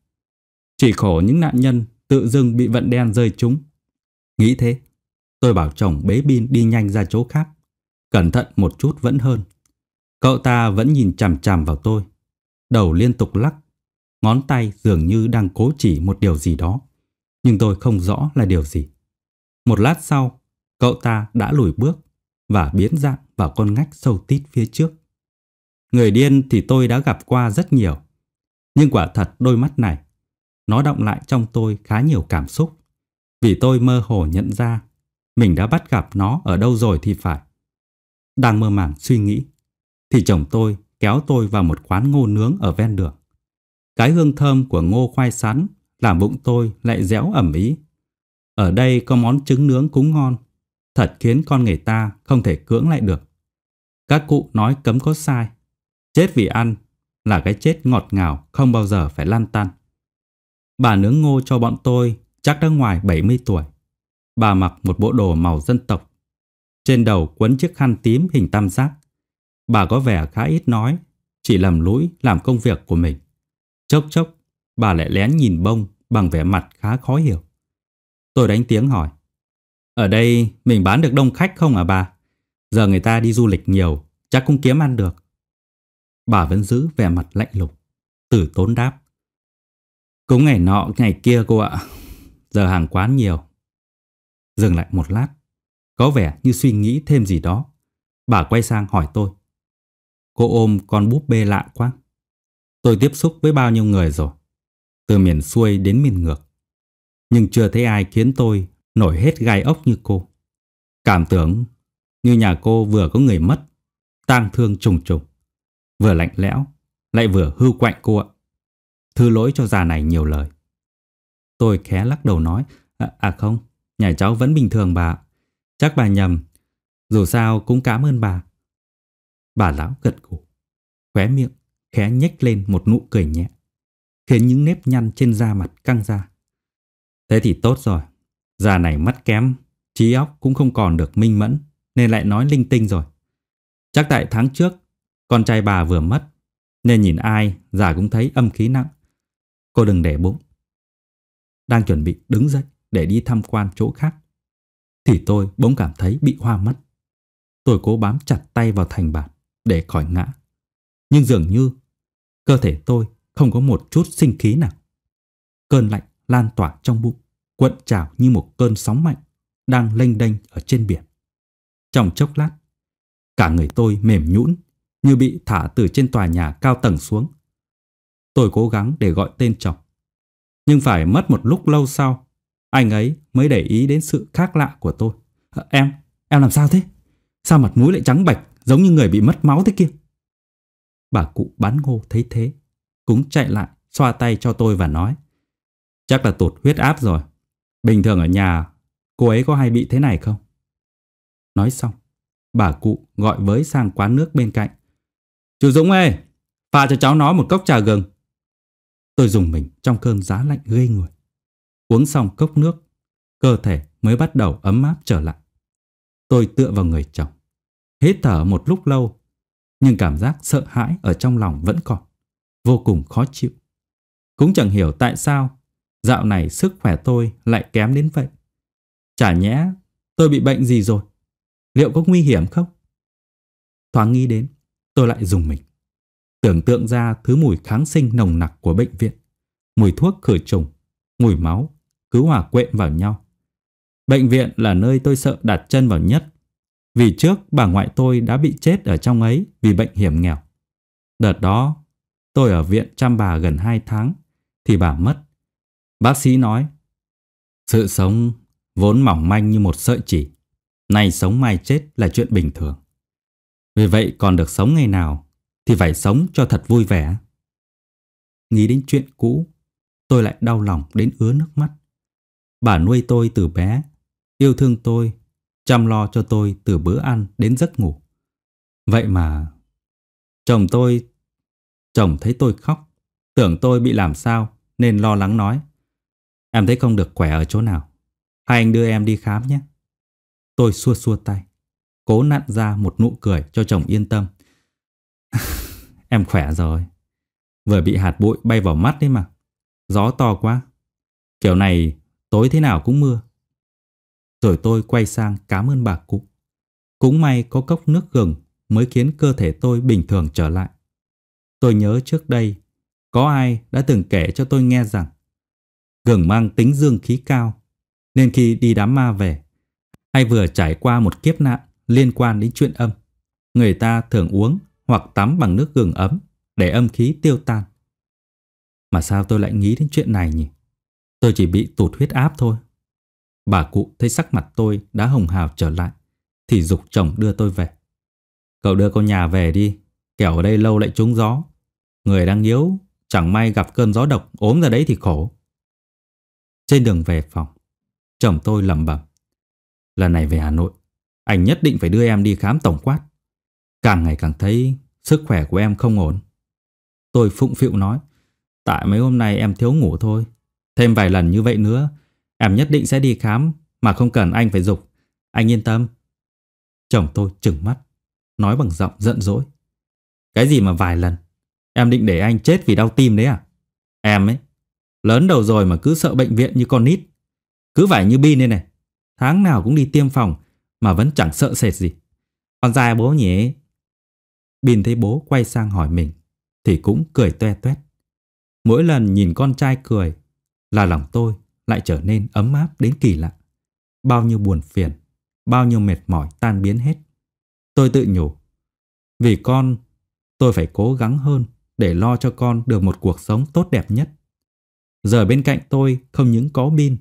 Speaker 1: Chỉ khổ những nạn nhân tự dưng bị vận đen rơi trúng Nghĩ thế Tôi bảo chồng bế pin đi nhanh ra chỗ khác Cẩn thận một chút vẫn hơn Cậu ta vẫn nhìn chằm chằm vào tôi Đầu liên tục lắc Ngón tay dường như đang cố chỉ một điều gì đó Nhưng tôi không rõ là điều gì Một lát sau Cậu ta đã lùi bước và biến dạng vào con ngách sâu tít phía trước. Người điên thì tôi đã gặp qua rất nhiều, nhưng quả thật đôi mắt này, nó động lại trong tôi khá nhiều cảm xúc, vì tôi mơ hồ nhận ra mình đã bắt gặp nó ở đâu rồi thì phải. Đang mơ màng suy nghĩ, thì chồng tôi kéo tôi vào một quán ngô nướng ở ven đường. Cái hương thơm của ngô khoai sắn làm bụng tôi lại dẻo ẩm ý. Ở đây có món trứng nướng cũng ngon thật khiến con người ta không thể cưỡng lại được. Các cụ nói cấm có sai, chết vì ăn là cái chết ngọt ngào không bao giờ phải lan tan. Bà nướng ngô cho bọn tôi chắc đã ngoài 70 tuổi. Bà mặc một bộ đồ màu dân tộc, trên đầu quấn chiếc khăn tím hình tam giác. Bà có vẻ khá ít nói, chỉ lầm lũi làm công việc của mình. Chốc chốc, bà lại lén nhìn bông bằng vẻ mặt khá khó hiểu. Tôi đánh tiếng hỏi. Ở đây mình bán được đông khách không à bà? Giờ người ta đi du lịch nhiều, chắc cũng kiếm ăn được. Bà vẫn giữ vẻ mặt lạnh lùng. Tử tốn đáp. Cũng ngày nọ, ngày kia cô ạ. Giờ hàng quán nhiều. Dừng lại một lát. Có vẻ như suy nghĩ thêm gì đó. Bà quay sang hỏi tôi. Cô ôm con búp bê lạ quá. Tôi tiếp xúc với bao nhiêu người rồi. Từ miền xuôi đến miền ngược. Nhưng chưa thấy ai khiến tôi nổi hết gai ốc như cô. Cảm tưởng như nhà cô vừa có người mất, tang thương trùng trùng, vừa lạnh lẽo, lại vừa hư quạnh cô ạ. Thư lỗi cho già này nhiều lời. Tôi khé lắc đầu nói, à, à không, nhà cháu vẫn bình thường bà Chắc bà nhầm, dù sao cũng cảm ơn bà. Bà lão gật gù, khóe miệng, khé nhếch lên một nụ cười nhẹ, khiến những nếp nhăn trên da mặt căng ra. Thế thì tốt rồi, Già này mắt kém, trí óc cũng không còn được minh mẫn, nên lại nói linh tinh rồi. Chắc tại tháng trước, con trai bà vừa mất, nên nhìn ai, già cũng thấy âm khí nặng. Cô đừng để bụng. Đang chuẩn bị đứng dậy để đi tham quan chỗ khác, thì tôi bỗng cảm thấy bị hoa mắt. Tôi cố bám chặt tay vào thành bàn để khỏi ngã. Nhưng dường như cơ thể tôi không có một chút sinh khí nào. Cơn lạnh lan tỏa trong bụng cuộn trào như một cơn sóng mạnh đang lênh đênh ở trên biển. Trong chốc lát, cả người tôi mềm nhũn như bị thả từ trên tòa nhà cao tầng xuống. Tôi cố gắng để gọi tên chồng, nhưng phải mất một lúc lâu sau, anh ấy mới để ý đến sự khác lạ của tôi. Ờ, em, em làm sao thế? Sao mặt mũi lại trắng bạch giống như người bị mất máu thế kia? Bà cụ bán ngô thấy thế, cũng chạy lại xoa tay cho tôi và nói Chắc là tụt huyết áp rồi Bình thường ở nhà, cô ấy có hay bị thế này không? Nói xong, bà cụ gọi với sang quán nước bên cạnh. Chú Dũng ơi, pha cho cháu nó một cốc trà gừng. Tôi dùng mình trong cơn giá lạnh gây người. Uống xong cốc nước, cơ thể mới bắt đầu ấm áp trở lại. Tôi tựa vào người chồng, hít thở một lúc lâu, nhưng cảm giác sợ hãi ở trong lòng vẫn còn, vô cùng khó chịu. Cũng chẳng hiểu tại sao Dạo này sức khỏe tôi lại kém đến vậy. Chả nhẽ tôi bị bệnh gì rồi? Liệu có nguy hiểm không? Thoáng nghĩ đến, tôi lại dùng mình. Tưởng tượng ra thứ mùi kháng sinh nồng nặc của bệnh viện, mùi thuốc khử trùng, mùi máu, cứ hòa quện vào nhau. Bệnh viện là nơi tôi sợ đặt chân vào nhất. Vì trước bà ngoại tôi đã bị chết ở trong ấy vì bệnh hiểm nghèo. Đợt đó, tôi ở viện chăm bà gần 2 tháng thì bà mất. Bác sĩ nói, sự sống vốn mỏng manh như một sợi chỉ, nay sống mai chết là chuyện bình thường. Vì vậy còn được sống ngày nào thì phải sống cho thật vui vẻ. Nghĩ đến chuyện cũ, tôi lại đau lòng đến ứa nước mắt. Bà nuôi tôi từ bé, yêu thương tôi, chăm lo cho tôi từ bữa ăn đến giấc ngủ. Vậy mà chồng tôi, chồng thấy tôi khóc, tưởng tôi bị làm sao nên lo lắng nói. Em thấy không được khỏe ở chỗ nào hai anh đưa em đi khám nhé Tôi xua xua tay Cố nặn ra một nụ cười cho chồng yên tâm Em khỏe rồi Vừa bị hạt bụi bay vào mắt đấy mà Gió to quá Kiểu này tối thế nào cũng mưa Rồi tôi quay sang cảm ơn bà cụ Cũng may có cốc nước gừng Mới khiến cơ thể tôi bình thường trở lại Tôi nhớ trước đây Có ai đã từng kể cho tôi nghe rằng Gừng mang tính dương khí cao, nên khi đi đám ma về, hay vừa trải qua một kiếp nạn liên quan đến chuyện âm, người ta thường uống hoặc tắm bằng nước gừng ấm để âm khí tiêu tan. Mà sao tôi lại nghĩ đến chuyện này nhỉ? Tôi chỉ bị tụt huyết áp thôi. Bà cụ thấy sắc mặt tôi đã hồng hào trở lại, thì dục chồng đưa tôi về. Cậu đưa con nhà về đi, kẻo ở đây lâu lại trúng gió. Người đang yếu, chẳng may gặp cơn gió độc ốm ra đấy thì khổ. Trên đường về phòng, chồng tôi lẩm bẩm. Lần này về Hà Nội, anh nhất định phải đưa em đi khám tổng quát. Càng ngày càng thấy sức khỏe của em không ổn. Tôi phụng phịu nói, tại mấy hôm nay em thiếu ngủ thôi. Thêm vài lần như vậy nữa, em nhất định sẽ đi khám mà không cần anh phải dục. Anh yên tâm. Chồng tôi trừng mắt, nói bằng giọng giận dỗi. Cái gì mà vài lần? Em định để anh chết vì đau tim đấy à? Em ấy, Lớn đầu rồi mà cứ sợ bệnh viện như con nít. Cứ phải như bi nên này. Tháng nào cũng đi tiêm phòng mà vẫn chẳng sợ sệt gì. Con dài bố nhỉ? bình thấy bố quay sang hỏi mình thì cũng cười toe toét. Mỗi lần nhìn con trai cười là lòng tôi lại trở nên ấm áp đến kỳ lạ. Bao nhiêu buồn phiền, bao nhiêu mệt mỏi tan biến hết. Tôi tự nhủ, vì con, tôi phải cố gắng hơn để lo cho con được một cuộc sống tốt đẹp nhất. Giờ bên cạnh tôi không những có Bin,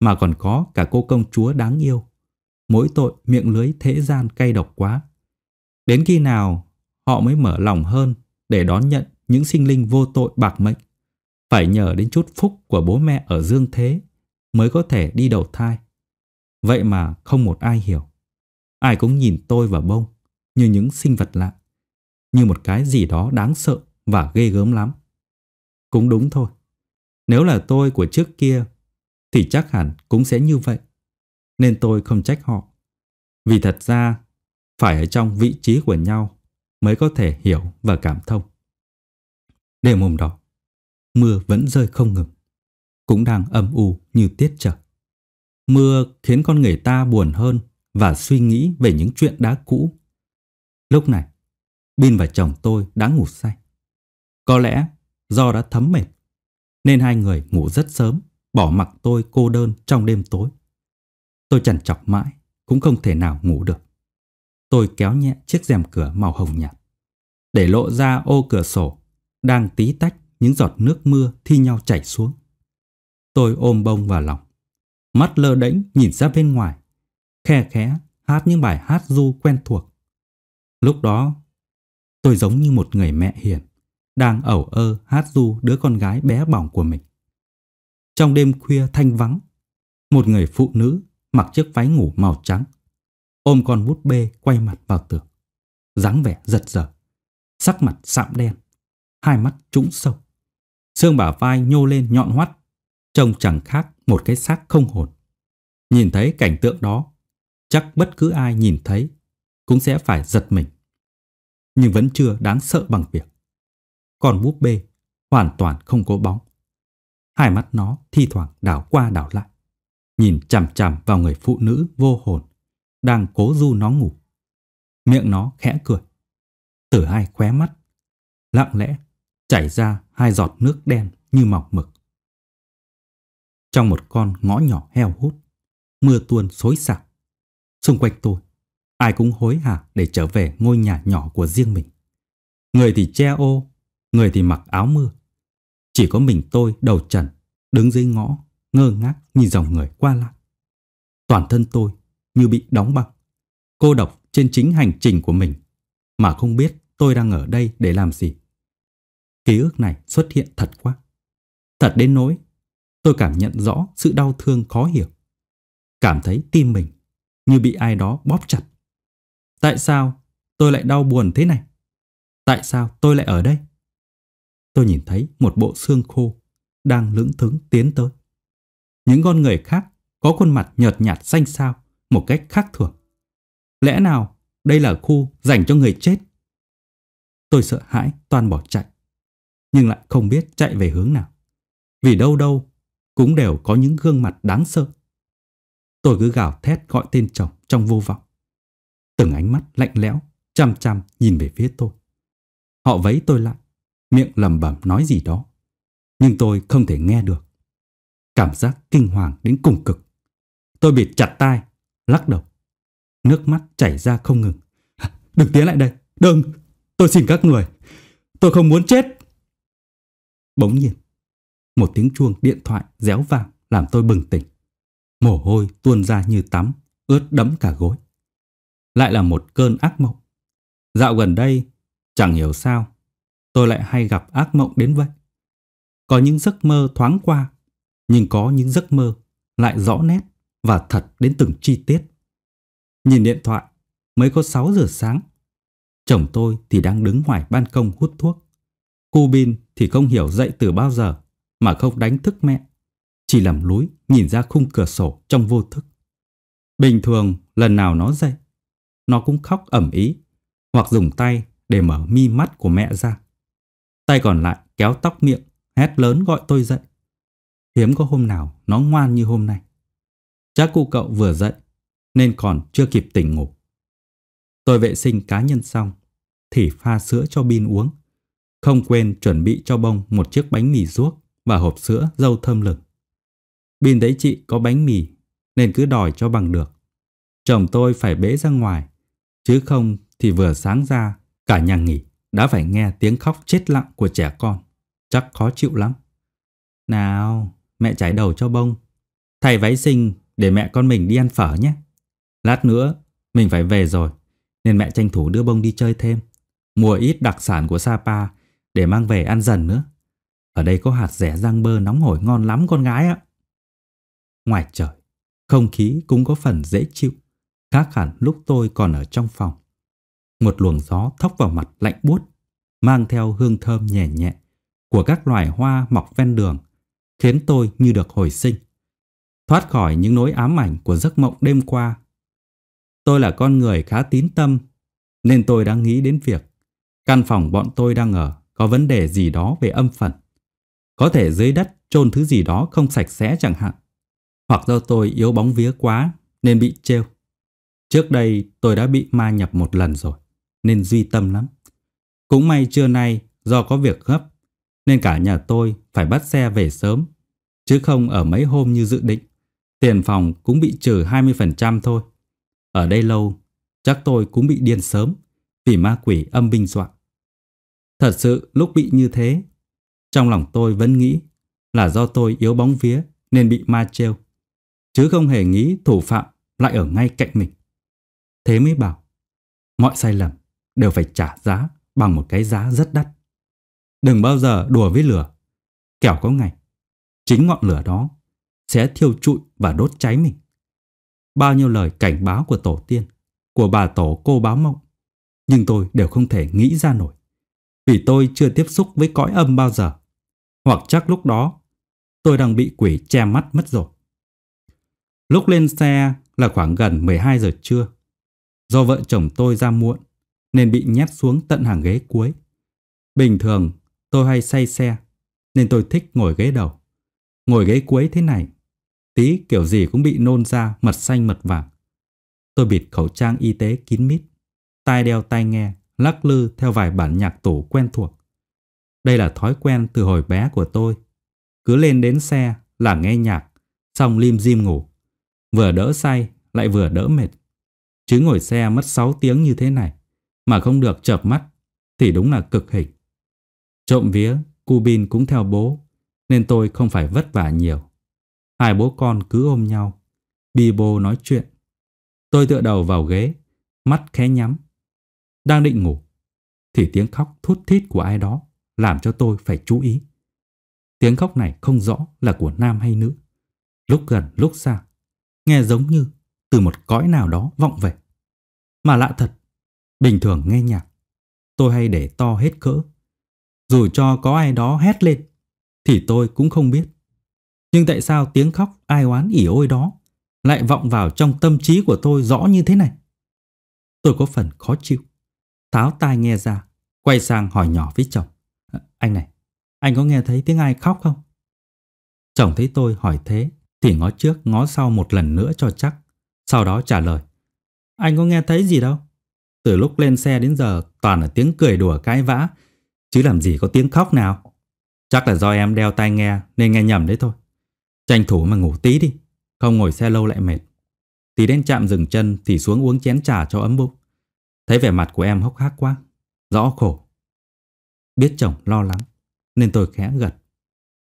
Speaker 1: mà còn có cả cô công chúa đáng yêu. Mỗi tội miệng lưới thế gian cay độc quá. Đến khi nào họ mới mở lòng hơn để đón nhận những sinh linh vô tội bạc mệnh. Phải nhờ đến chút phúc của bố mẹ ở dương thế mới có thể đi đầu thai. Vậy mà không một ai hiểu. Ai cũng nhìn tôi và bông như những sinh vật lạ, như một cái gì đó đáng sợ và ghê gớm lắm. Cũng đúng thôi. Nếu là tôi của trước kia thì chắc hẳn cũng sẽ như vậy. Nên tôi không trách họ. Vì thật ra phải ở trong vị trí của nhau mới có thể hiểu và cảm thông. Đêm hôm đó, mưa vẫn rơi không ngừng, cũng đang âm u như tiết trời. Mưa khiến con người ta buồn hơn và suy nghĩ về những chuyện đã cũ. Lúc này, Bin và chồng tôi đã ngủ say. Có lẽ do đã thấm mệt nên hai người ngủ rất sớm, bỏ mặc tôi cô đơn trong đêm tối. Tôi chằn chọc mãi, cũng không thể nào ngủ được. Tôi kéo nhẹ chiếc rèm cửa màu hồng nhạt, để lộ ra ô cửa sổ, đang tí tách những giọt nước mưa thi nhau chảy xuống. Tôi ôm bông vào lòng, mắt lơ đễnh nhìn ra bên ngoài, khe khẽ hát những bài hát du quen thuộc. Lúc đó, tôi giống như một người mẹ hiền, đang ẩu ơ hát du đứa con gái bé bỏng của mình. Trong đêm khuya thanh vắng, một người phụ nữ mặc chiếc váy ngủ màu trắng, ôm con bút bê quay mặt vào tường, dáng vẻ giật giờ, sắc mặt sạm đen, hai mắt trũng sâu. Xương bả vai nhô lên nhọn hoắt, trông chẳng khác một cái xác không hồn. Nhìn thấy cảnh tượng đó, chắc bất cứ ai nhìn thấy cũng sẽ phải giật mình. Nhưng vẫn chưa đáng sợ bằng việc còn búp bê hoàn toàn không có bóng. Hai mắt nó thi thoảng đảo qua đảo lại, nhìn chằm chằm vào người phụ nữ vô hồn đang cố du nó ngủ. Miệng nó khẽ cười, từ hai khóe mắt lặng lẽ chảy ra hai giọt nước đen như mọc mực. Trong một con ngõ nhỏ heo hút, mưa tuôn xối xả. Xung quanh tôi, ai cũng hối hả để trở về ngôi nhà nhỏ của riêng mình. Người thì che ô, người thì mặc áo mưa. Chỉ có mình tôi đầu trần, đứng dưới ngõ, ngơ ngác nhìn dòng người qua lại. Toàn thân tôi như bị đóng băng, cô độc trên chính hành trình của mình, mà không biết tôi đang ở đây để làm gì. Ký ức này xuất hiện thật quá. Thật đến nỗi, tôi cảm nhận rõ sự đau thương khó hiểu. Cảm thấy tim mình như bị ai đó bóp chặt. Tại sao tôi lại đau buồn thế này? Tại sao tôi lại ở đây? tôi nhìn thấy một bộ xương khô đang lững thững tiến tới. Những con người khác có khuôn mặt nhợt nhạt xanh xao một cách khác thường. Lẽ nào đây là khu dành cho người chết? Tôi sợ hãi toàn bỏ chạy, nhưng lại không biết chạy về hướng nào. Vì đâu đâu cũng đều có những gương mặt đáng sợ. Tôi cứ gào thét gọi tên chồng trong vô vọng. Từng ánh mắt lạnh lẽo chăm chăm nhìn về phía tôi. Họ vẫy tôi lại miệng lẩm bẩm nói gì đó. Nhưng tôi không thể nghe được. Cảm giác kinh hoàng đến cùng cực. Tôi bịt chặt tai, lắc đầu. Nước mắt chảy ra không ngừng. Đừng tiến lại đây, đừng, tôi xin các người. Tôi không muốn chết. Bỗng nhiên, một tiếng chuông điện thoại réo vang làm tôi bừng tỉnh. Mồ hôi tuôn ra như tắm, ướt đẫm cả gối. Lại là một cơn ác mộng. Dạo gần đây, chẳng hiểu sao, tôi lại hay gặp ác mộng đến vậy. Có những giấc mơ thoáng qua, nhưng có những giấc mơ lại rõ nét và thật đến từng chi tiết. Nhìn điện thoại, mới có 6 giờ sáng. Chồng tôi thì đang đứng ngoài ban công hút thuốc. Cô Bin thì không hiểu dậy từ bao giờ mà không đánh thức mẹ. Chỉ làm lúi nhìn ra khung cửa sổ trong vô thức. Bình thường lần nào nó dậy, nó cũng khóc ẩm ý hoặc dùng tay để mở mi mắt của mẹ ra. Tay còn lại kéo tóc miệng, hét lớn gọi tôi dậy. Hiếm có hôm nào nó ngoan như hôm nay. Chắc cụ cậu vừa dậy nên còn chưa kịp tỉnh ngủ. Tôi vệ sinh cá nhân xong thì pha sữa cho Bin uống. Không quên chuẩn bị cho bông một chiếc bánh mì ruốc và hộp sữa dâu thơm lừng. Bin thấy chị có bánh mì nên cứ đòi cho bằng được. Chồng tôi phải bế ra ngoài chứ không thì vừa sáng ra cả nhà nghỉ đã phải nghe tiếng khóc chết lặng của trẻ con. Chắc khó chịu lắm. Nào, mẹ chải đầu cho bông. Thay váy xinh để mẹ con mình đi ăn phở nhé. Lát nữa, mình phải về rồi. Nên mẹ tranh thủ đưa bông đi chơi thêm. Mua ít đặc sản của Sapa để mang về ăn dần nữa. Ở đây có hạt rẻ răng bơ nóng hổi ngon lắm con gái ạ. Ngoài trời, không khí cũng có phần dễ chịu. Khác hẳn lúc tôi còn ở trong phòng một luồng gió thốc vào mặt lạnh buốt, mang theo hương thơm nhẹ nhẹ của các loài hoa mọc ven đường, khiến tôi như được hồi sinh, thoát khỏi những nỗi ám ảnh của giấc mộng đêm qua. Tôi là con người khá tín tâm, nên tôi đang nghĩ đến việc căn phòng bọn tôi đang ở có vấn đề gì đó về âm phận, Có thể dưới đất chôn thứ gì đó không sạch sẽ chẳng hạn, hoặc do tôi yếu bóng vía quá nên bị trêu. Trước đây tôi đã bị ma nhập một lần rồi nên duy tâm lắm. Cũng may trưa nay do có việc gấp nên cả nhà tôi phải bắt xe về sớm chứ không ở mấy hôm như dự định. Tiền phòng cũng bị trừ 20% thôi. Ở đây lâu, chắc tôi cũng bị điên sớm vì ma quỷ âm binh dọa. Thật sự lúc bị như thế, trong lòng tôi vẫn nghĩ là do tôi yếu bóng vía nên bị ma trêu, chứ không hề nghĩ thủ phạm lại ở ngay cạnh mình. Thế mới bảo, mọi sai lầm đều phải trả giá bằng một cái giá rất đắt. Đừng bao giờ đùa với lửa, kẻo có ngày chính ngọn lửa đó sẽ thiêu trụi và đốt cháy mình. Bao nhiêu lời cảnh báo của tổ tiên, của bà tổ cô báo mộng, nhưng tôi đều không thể nghĩ ra nổi. Vì tôi chưa tiếp xúc với cõi âm bao giờ, hoặc chắc lúc đó tôi đang bị quỷ che mắt mất rồi. Lúc lên xe là khoảng gần 12 giờ trưa. Do vợ chồng tôi ra muộn nên bị nhét xuống tận hàng ghế cuối. Bình thường, tôi hay say xe, nên tôi thích ngồi ghế đầu. Ngồi ghế cuối thế này, tí kiểu gì cũng bị nôn ra mật xanh mật vàng. Tôi bịt khẩu trang y tế kín mít, tai đeo tai nghe, lắc lư theo vài bản nhạc tủ quen thuộc. Đây là thói quen từ hồi bé của tôi. Cứ lên đến xe là nghe nhạc, xong lim dim ngủ. Vừa đỡ say, lại vừa đỡ mệt. Chứ ngồi xe mất 6 tiếng như thế này, mà không được chợp mắt thì đúng là cực hình. Trộm vía, Cubin cũng theo bố nên tôi không phải vất vả nhiều. Hai bố con cứ ôm nhau, bi bô nói chuyện. Tôi tựa đầu vào ghế, mắt khé nhắm. Đang định ngủ, thì tiếng khóc thút thít của ai đó làm cho tôi phải chú ý. Tiếng khóc này không rõ là của nam hay nữ. Lúc gần lúc xa, nghe giống như từ một cõi nào đó vọng về. Mà lạ thật, Bình thường nghe nhạc, tôi hay để to hết cỡ. Dù cho có ai đó hét lên, thì tôi cũng không biết. Nhưng tại sao tiếng khóc ai oán ỉ ôi đó lại vọng vào trong tâm trí của tôi rõ như thế này? Tôi có phần khó chịu. Tháo tai nghe ra, quay sang hỏi nhỏ với chồng. Ờ, anh này, anh có nghe thấy tiếng ai khóc không? Chồng thấy tôi hỏi thế thì ngó trước ngó sau một lần nữa cho chắc. Sau đó trả lời. Anh có nghe thấy gì đâu? Từ lúc lên xe đến giờ toàn là tiếng cười đùa cãi vã, chứ làm gì có tiếng khóc nào. Chắc là do em đeo tai nghe nên nghe nhầm đấy thôi. Tranh thủ mà ngủ tí đi, không ngồi xe lâu lại mệt. Tí đến trạm dừng chân thì xuống uống chén trà cho ấm bụng. Thấy vẻ mặt của em hốc hác quá, rõ khổ. Biết chồng lo lắng nên tôi khẽ gật,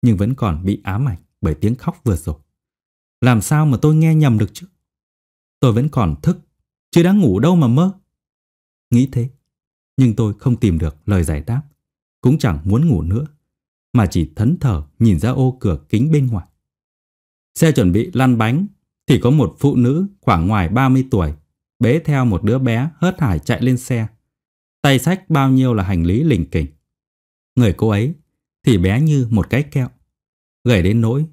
Speaker 1: nhưng vẫn còn bị ám ảnh bởi tiếng khóc vừa rồi. Làm sao mà tôi nghe nhầm được chứ? Tôi vẫn còn thức, chứ đã ngủ đâu mà mơ nghĩ thế. Nhưng tôi không tìm được lời giải đáp, cũng chẳng muốn ngủ nữa, mà chỉ thẫn thờ nhìn ra ô cửa kính bên ngoài. Xe chuẩn bị lăn bánh thì có một phụ nữ khoảng ngoài 30 tuổi bế theo một đứa bé hớt hải chạy lên xe. Tay sách bao nhiêu là hành lý lỉnh kỉnh Người cô ấy thì bé như một cái kẹo. Gầy đến nỗi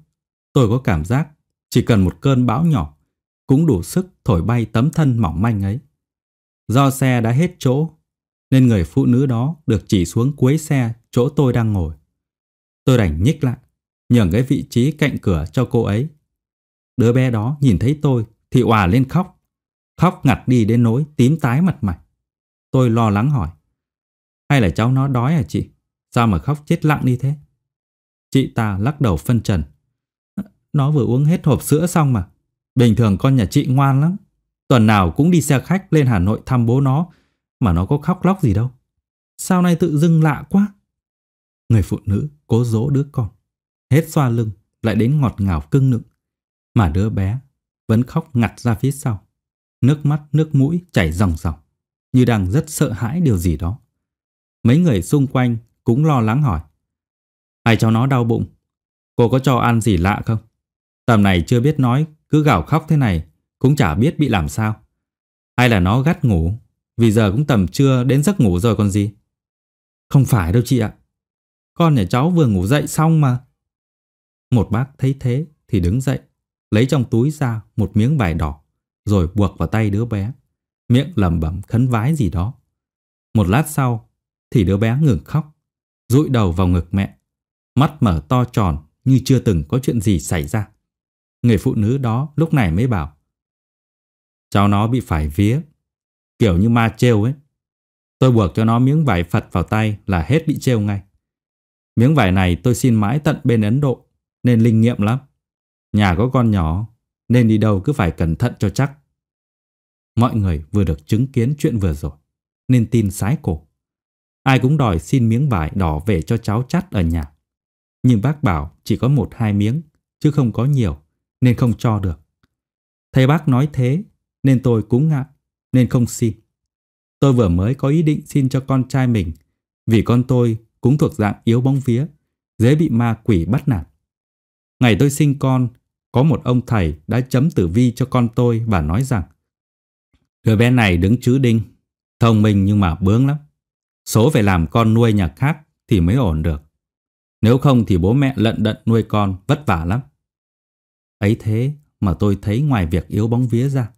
Speaker 1: tôi có cảm giác chỉ cần một cơn bão nhỏ cũng đủ sức thổi bay tấm thân mỏng manh ấy. Do xe đã hết chỗ, nên người phụ nữ đó được chỉ xuống cuối xe chỗ tôi đang ngồi. Tôi đành nhích lại, nhường cái vị trí cạnh cửa cho cô ấy. Đứa bé đó nhìn thấy tôi thì òa lên khóc, khóc ngặt đi đến nỗi tím tái mặt mày. Tôi lo lắng hỏi, hay là cháu nó đói à chị? Sao mà khóc chết lặng đi thế? Chị ta lắc đầu phân trần. Nó vừa uống hết hộp sữa xong mà. Bình thường con nhà chị ngoan lắm. Tuần nào cũng đi xe khách lên Hà Nội thăm bố nó, mà nó có khóc lóc gì đâu. Sao nay tự dưng lạ quá? Người phụ nữ cố dỗ đứa con, hết xoa lưng, lại đến ngọt ngào cưng nựng. Mà đứa bé vẫn khóc ngặt ra phía sau, nước mắt nước mũi chảy ròng ròng, như đang rất sợ hãi điều gì đó. Mấy người xung quanh cũng lo lắng hỏi. Ai cho nó đau bụng? Cô có cho ăn gì lạ không? Tầm này chưa biết nói, cứ gào khóc thế này cũng chả biết bị làm sao. Hay là nó gắt ngủ, vì giờ cũng tầm trưa đến giấc ngủ rồi còn gì. Không phải đâu chị ạ. Con nhà cháu vừa ngủ dậy xong mà. Một bác thấy thế thì đứng dậy, lấy trong túi ra một miếng vải đỏ, rồi buộc vào tay đứa bé, miệng lẩm bẩm khấn vái gì đó. Một lát sau thì đứa bé ngừng khóc, rụi đầu vào ngực mẹ, mắt mở to tròn như chưa từng có chuyện gì xảy ra. Người phụ nữ đó lúc này mới bảo Cháu nó bị phải vía, kiểu như ma trêu ấy. Tôi buộc cho nó miếng vải Phật vào tay là hết bị trêu ngay. Miếng vải này tôi xin mãi tận bên Ấn Độ, nên linh nghiệm lắm. Nhà có con nhỏ, nên đi đâu cứ phải cẩn thận cho chắc. Mọi người vừa được chứng kiến chuyện vừa rồi, nên tin sái cổ. Ai cũng đòi xin miếng vải đỏ về cho cháu chắt ở nhà. Nhưng bác bảo chỉ có một hai miếng, chứ không có nhiều, nên không cho được. Thầy bác nói thế nên tôi cũng ngại, nên không xin. Tôi vừa mới có ý định xin cho con trai mình, vì con tôi cũng thuộc dạng yếu bóng vía, dễ bị ma quỷ bắt nạt. Ngày tôi sinh con, có một ông thầy đã chấm tử vi cho con tôi và nói rằng Đứa bé này đứng chữ đinh, thông minh nhưng mà bướng lắm. Số phải làm con nuôi nhà khác thì mới ổn được. Nếu không thì bố mẹ lận đận nuôi con vất vả lắm. Ấy thế mà tôi thấy ngoài việc yếu bóng vía ra,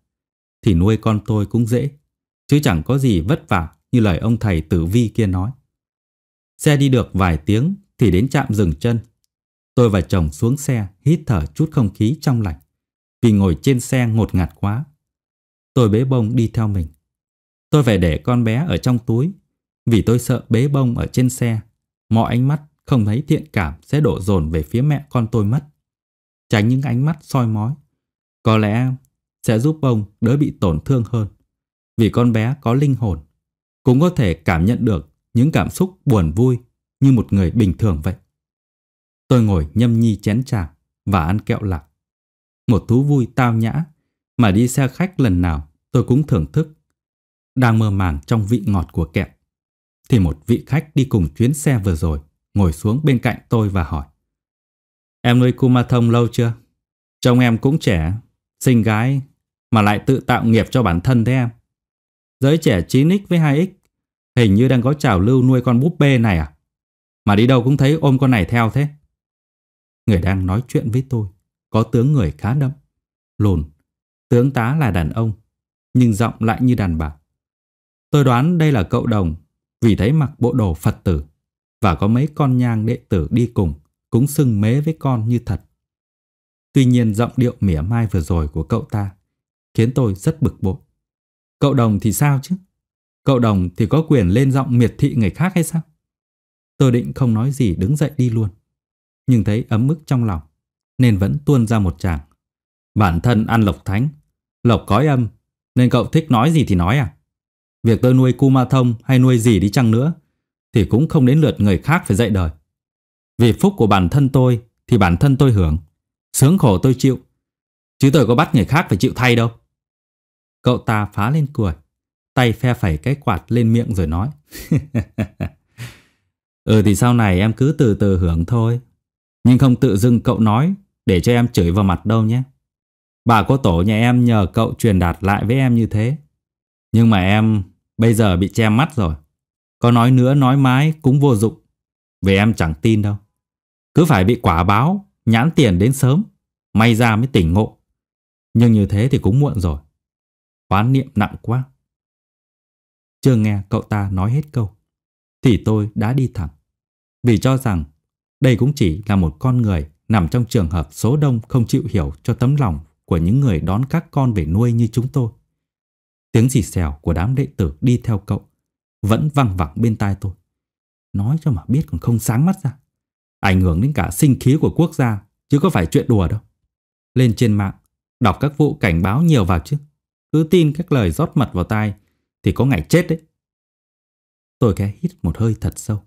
Speaker 1: thì nuôi con tôi cũng dễ, chứ chẳng có gì vất vả như lời ông thầy tử vi kia nói. Xe đi được vài tiếng thì đến trạm dừng chân. Tôi và chồng xuống xe hít thở chút không khí trong lành vì ngồi trên xe ngột ngạt quá. Tôi bế bông đi theo mình. Tôi phải để con bé ở trong túi vì tôi sợ bế bông ở trên xe. Mọi ánh mắt không thấy thiện cảm sẽ đổ dồn về phía mẹ con tôi mất. Tránh những ánh mắt soi mói. Có lẽ sẽ giúp ông đỡ bị tổn thương hơn. Vì con bé có linh hồn, cũng có thể cảm nhận được những cảm xúc buồn vui như một người bình thường vậy. Tôi ngồi nhâm nhi chén trà và ăn kẹo lạc. Một thú vui tao nhã mà đi xe khách lần nào tôi cũng thưởng thức. Đang mơ màng trong vị ngọt của kẹo. Thì một vị khách đi cùng chuyến xe vừa rồi ngồi xuống bên cạnh tôi và hỏi. Em nuôi Kuma Thông lâu chưa? chồng em cũng trẻ Sinh gái mà lại tự tạo nghiệp cho bản thân thế em. Giới trẻ 9X với 2X hình như đang có trào lưu nuôi con búp bê này à? Mà đi đâu cũng thấy ôm con này theo thế. Người đang nói chuyện với tôi có tướng người khá đậm, lùn, tướng tá là đàn ông, nhưng giọng lại như đàn bà. Tôi đoán đây là cậu đồng vì thấy mặc bộ đồ Phật tử và có mấy con nhang đệ tử đi cùng cũng xưng mế với con như thật. Tuy nhiên giọng điệu mỉa mai vừa rồi của cậu ta khiến tôi rất bực bội. Cậu đồng thì sao chứ? Cậu đồng thì có quyền lên giọng miệt thị người khác hay sao? Tôi định không nói gì đứng dậy đi luôn. Nhưng thấy ấm ức trong lòng nên vẫn tuôn ra một tràng. Bản thân ăn lộc thánh, lộc cói âm nên cậu thích nói gì thì nói à? Việc tôi nuôi ma Thông hay nuôi gì đi chăng nữa thì cũng không đến lượt người khác phải dạy đời. Vì phúc của bản thân tôi thì bản thân tôi hưởng. Sướng khổ tôi chịu Chứ tôi có bắt người khác phải chịu thay đâu Cậu ta phá lên cười Tay phe phẩy cái quạt lên miệng rồi nói Ừ thì sau này em cứ từ từ hưởng thôi Nhưng không tự dưng cậu nói Để cho em chửi vào mặt đâu nhé Bà cô tổ nhà em nhờ cậu truyền đạt lại với em như thế Nhưng mà em bây giờ bị che mắt rồi Có nói nữa nói mãi cũng vô dụng Vì em chẳng tin đâu Cứ phải bị quả báo nhãn tiền đến sớm, may ra mới tỉnh ngộ. Nhưng như thế thì cũng muộn rồi. Quán niệm nặng quá. Chưa nghe cậu ta nói hết câu, thì tôi đã đi thẳng. Vì cho rằng đây cũng chỉ là một con người nằm trong trường hợp số đông không chịu hiểu cho tấm lòng của những người đón các con về nuôi như chúng tôi. Tiếng xì xèo của đám đệ tử đi theo cậu vẫn văng vẳng bên tai tôi. Nói cho mà biết còn không sáng mắt ra ảnh hưởng đến cả sinh khí của quốc gia, chứ có phải chuyện đùa đâu. Lên trên mạng, đọc các vụ cảnh báo nhiều vào chứ. Cứ tin các lời rót mật vào tai thì có ngày chết đấy. Tôi khẽ hít một hơi thật sâu.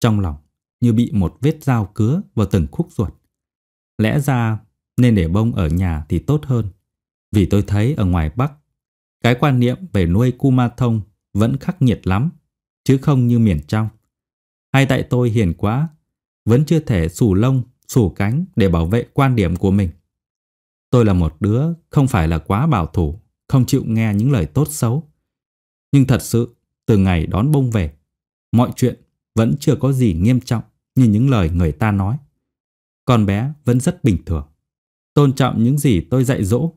Speaker 1: Trong lòng như bị một vết dao cứa vào từng khúc ruột. Lẽ ra nên để bông ở nhà thì tốt hơn. Vì tôi thấy ở ngoài Bắc, cái quan niệm về nuôi Kuma Thông vẫn khắc nghiệt lắm, chứ không như miền trong. Hay tại tôi hiền quá vẫn chưa thể sủ lông, sủ cánh để bảo vệ quan điểm của mình. Tôi là một đứa không phải là quá bảo thủ, không chịu nghe những lời tốt xấu. Nhưng thật sự, từ ngày đón bông về, mọi chuyện vẫn chưa có gì nghiêm trọng như những lời người ta nói. Con bé vẫn rất bình thường, tôn trọng những gì tôi dạy dỗ,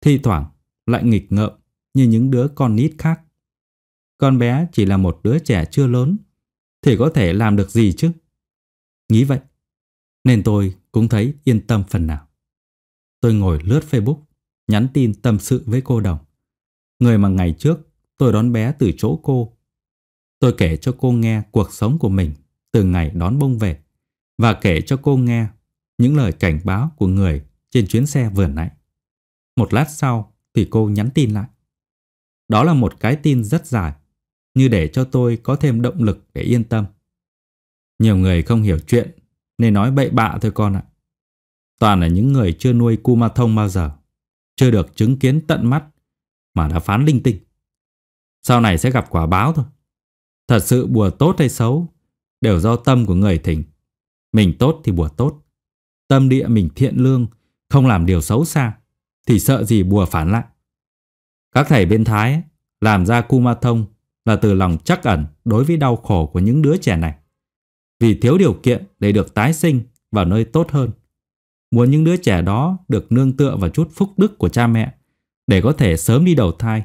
Speaker 1: thi thoảng lại nghịch ngợm như những đứa con nít khác. Con bé chỉ là một đứa trẻ chưa lớn, thì có thể làm được gì chứ? Nghĩ vậy, nên tôi cũng thấy yên tâm phần nào. Tôi ngồi lướt Facebook, nhắn tin tâm sự với cô Đồng. Người mà ngày trước tôi đón bé từ chỗ cô. Tôi kể cho cô nghe cuộc sống của mình từ ngày đón bông về và kể cho cô nghe những lời cảnh báo của người trên chuyến xe vừa nãy. Một lát sau thì cô nhắn tin lại. Đó là một cái tin rất dài, như để cho tôi có thêm động lực để yên tâm. Nhiều người không hiểu chuyện nên nói bậy bạ thôi con ạ. Toàn là những người chưa nuôi Kuma thông bao giờ, chưa được chứng kiến tận mắt mà đã phán linh tinh. Sau này sẽ gặp quả báo thôi. Thật sự bùa tốt hay xấu đều do tâm của người thỉnh. Mình tốt thì bùa tốt. Tâm địa mình thiện lương, không làm điều xấu xa thì sợ gì bùa phản lại. Các thầy bên Thái ấy, làm ra Kuma Thông là từ lòng chắc ẩn đối với đau khổ của những đứa trẻ này vì thiếu điều kiện để được tái sinh vào nơi tốt hơn. Muốn những đứa trẻ đó được nương tựa vào chút phúc đức của cha mẹ để có thể sớm đi đầu thai,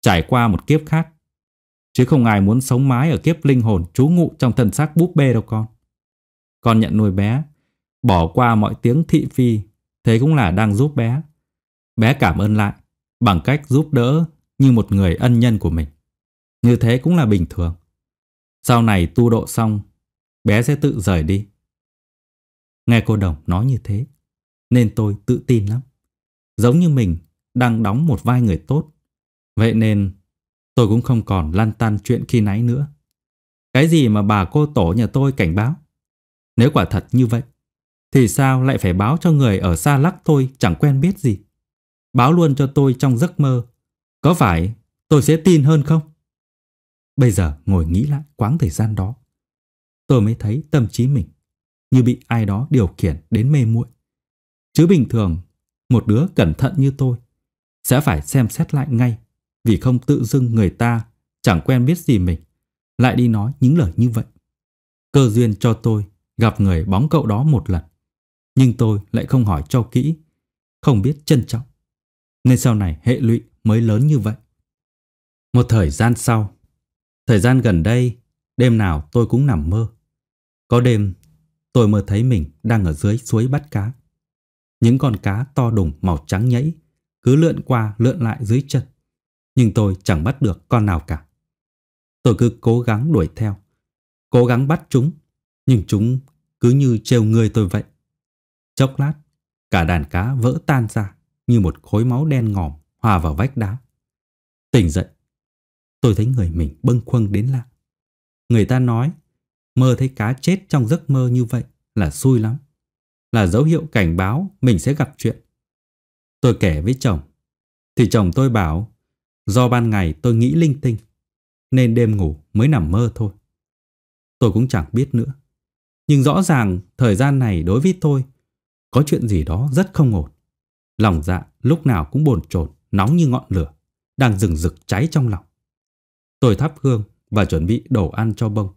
Speaker 1: trải qua một kiếp khác. Chứ không ai muốn sống mái ở kiếp linh hồn trú ngụ trong thân xác búp bê đâu con. Con nhận nuôi bé, bỏ qua mọi tiếng thị phi, thế cũng là đang giúp bé. Bé cảm ơn lại bằng cách giúp đỡ như một người ân nhân của mình. Như thế cũng là bình thường. Sau này tu độ xong bé sẽ tự rời đi. Nghe cô đồng nói như thế, nên tôi tự tin lắm. Giống như mình đang đóng một vai người tốt. Vậy nên tôi cũng không còn lăn tăn chuyện khi nãy nữa. Cái gì mà bà cô tổ nhà tôi cảnh báo? Nếu quả thật như vậy, thì sao lại phải báo cho người ở xa lắc tôi chẳng quen biết gì? Báo luôn cho tôi trong giấc mơ. Có phải tôi sẽ tin hơn không? Bây giờ ngồi nghĩ lại quãng thời gian đó, tôi mới thấy tâm trí mình như bị ai đó điều khiển đến mê muội. Chứ bình thường, một đứa cẩn thận như tôi sẽ phải xem xét lại ngay vì không tự dưng người ta chẳng quen biết gì mình lại đi nói những lời như vậy. Cơ duyên cho tôi gặp người bóng cậu đó một lần, nhưng tôi lại không hỏi cho kỹ, không biết trân trọng. Nên sau này hệ lụy mới lớn như vậy. Một thời gian sau, thời gian gần đây, đêm nào tôi cũng nằm mơ có đêm, tôi mơ thấy mình đang ở dưới suối bắt cá. Những con cá to đùng màu trắng nhẫy cứ lượn qua lượn lại dưới chân. Nhưng tôi chẳng bắt được con nào cả. Tôi cứ cố gắng đuổi theo, cố gắng bắt chúng, nhưng chúng cứ như trêu người tôi vậy. Chốc lát, cả đàn cá vỡ tan ra như một khối máu đen ngòm hòa vào vách đá. Tỉnh dậy, tôi thấy người mình bâng khuâng đến lạ. Người ta nói mơ thấy cá chết trong giấc mơ như vậy là xui lắm. Là dấu hiệu cảnh báo mình sẽ gặp chuyện. Tôi kể với chồng. Thì chồng tôi bảo do ban ngày tôi nghĩ linh tinh nên đêm ngủ mới nằm mơ thôi. Tôi cũng chẳng biết nữa. Nhưng rõ ràng thời gian này đối với tôi có chuyện gì đó rất không ổn. Lòng dạ lúc nào cũng bồn chồn, nóng như ngọn lửa, đang rừng rực cháy trong lòng. Tôi thắp hương và chuẩn bị đồ ăn cho bông.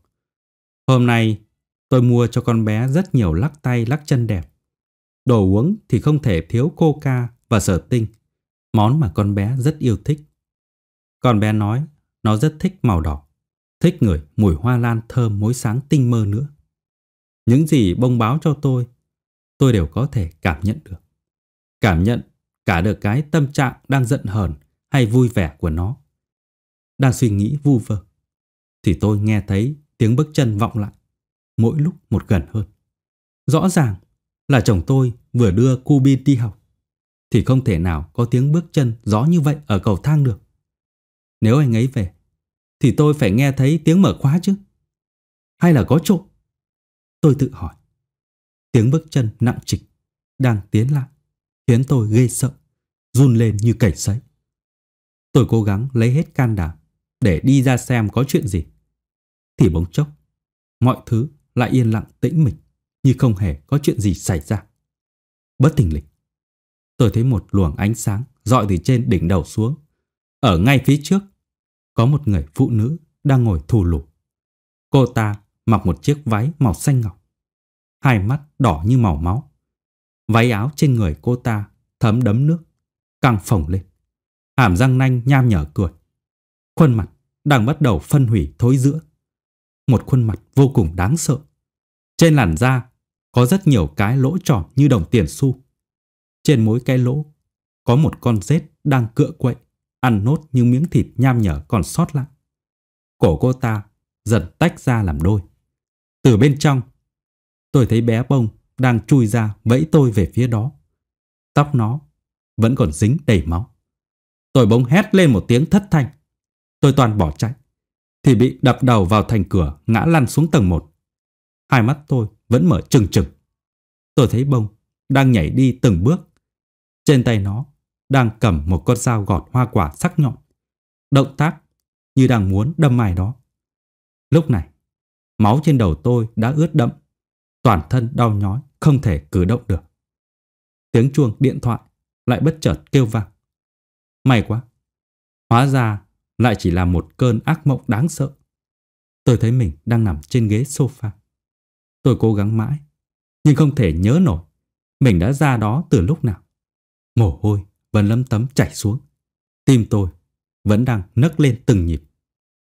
Speaker 1: Hôm nay, tôi mua cho con bé rất nhiều lắc tay lắc chân đẹp. Đồ uống thì không thể thiếu coca và sở tinh, món mà con bé rất yêu thích. Con bé nói nó rất thích màu đỏ, thích người, mùi hoa lan thơm mỗi sáng tinh mơ nữa. Những gì bông báo cho tôi, tôi đều có thể cảm nhận được. Cảm nhận cả được cái tâm trạng đang giận hờn hay vui vẻ của nó. Đang suy nghĩ vu vơ, thì tôi nghe thấy tiếng bước chân vọng lại, mỗi lúc một gần hơn. Rõ ràng là chồng tôi vừa đưa Kubin đi học, thì không thể nào có tiếng bước chân gió như vậy ở cầu thang được. Nếu anh ấy về, thì tôi phải nghe thấy tiếng mở khóa chứ. Hay là có trộm? Tôi tự hỏi. Tiếng bước chân nặng trịch đang tiến lại, khiến tôi ghê sợ, run lên như cảnh sấy. Tôi cố gắng lấy hết can đảm để đi ra xem có chuyện gì thì bỗng chốc, mọi thứ lại yên lặng tĩnh mịch như không hề có chuyện gì xảy ra. Bất thình lình, tôi thấy một luồng ánh sáng dọi từ trên đỉnh đầu xuống. Ở ngay phía trước, có một người phụ nữ đang ngồi thù lù. Cô ta mặc một chiếc váy màu xanh ngọc, hai mắt đỏ như màu máu. Váy áo trên người cô ta thấm đấm nước, căng phồng lên. Hàm răng nanh nham nhở cười. Khuôn mặt đang bắt đầu phân hủy thối giữa một khuôn mặt vô cùng đáng sợ. Trên làn da có rất nhiều cái lỗ tròn như đồng tiền xu. Trên mỗi cái lỗ có một con rết đang cựa quậy, ăn nốt những miếng thịt nham nhở còn sót lại. Cổ cô ta dần tách ra làm đôi. Từ bên trong, tôi thấy bé bông đang chui ra vẫy tôi về phía đó. Tóc nó vẫn còn dính đầy máu. Tôi bỗng hét lên một tiếng thất thanh. Tôi toàn bỏ chạy thì bị đập đầu vào thành cửa ngã lăn xuống tầng 1. Hai mắt tôi vẫn mở trừng trừng. Tôi thấy bông đang nhảy đi từng bước. Trên tay nó đang cầm một con dao gọt hoa quả sắc nhọn. Động tác như đang muốn đâm mài đó. Lúc này, máu trên đầu tôi đã ướt đẫm. Toàn thân đau nhói, không thể cử động được. Tiếng chuông điện thoại lại bất chợt kêu vang. May quá! Hóa ra lại chỉ là một cơn ác mộng đáng sợ. Tôi thấy mình đang nằm trên ghế sofa. Tôi cố gắng mãi, nhưng không thể nhớ nổi mình đã ra đó từ lúc nào. Mồ hôi vẫn lấm tấm chảy xuống. Tim tôi vẫn đang nấc lên từng nhịp,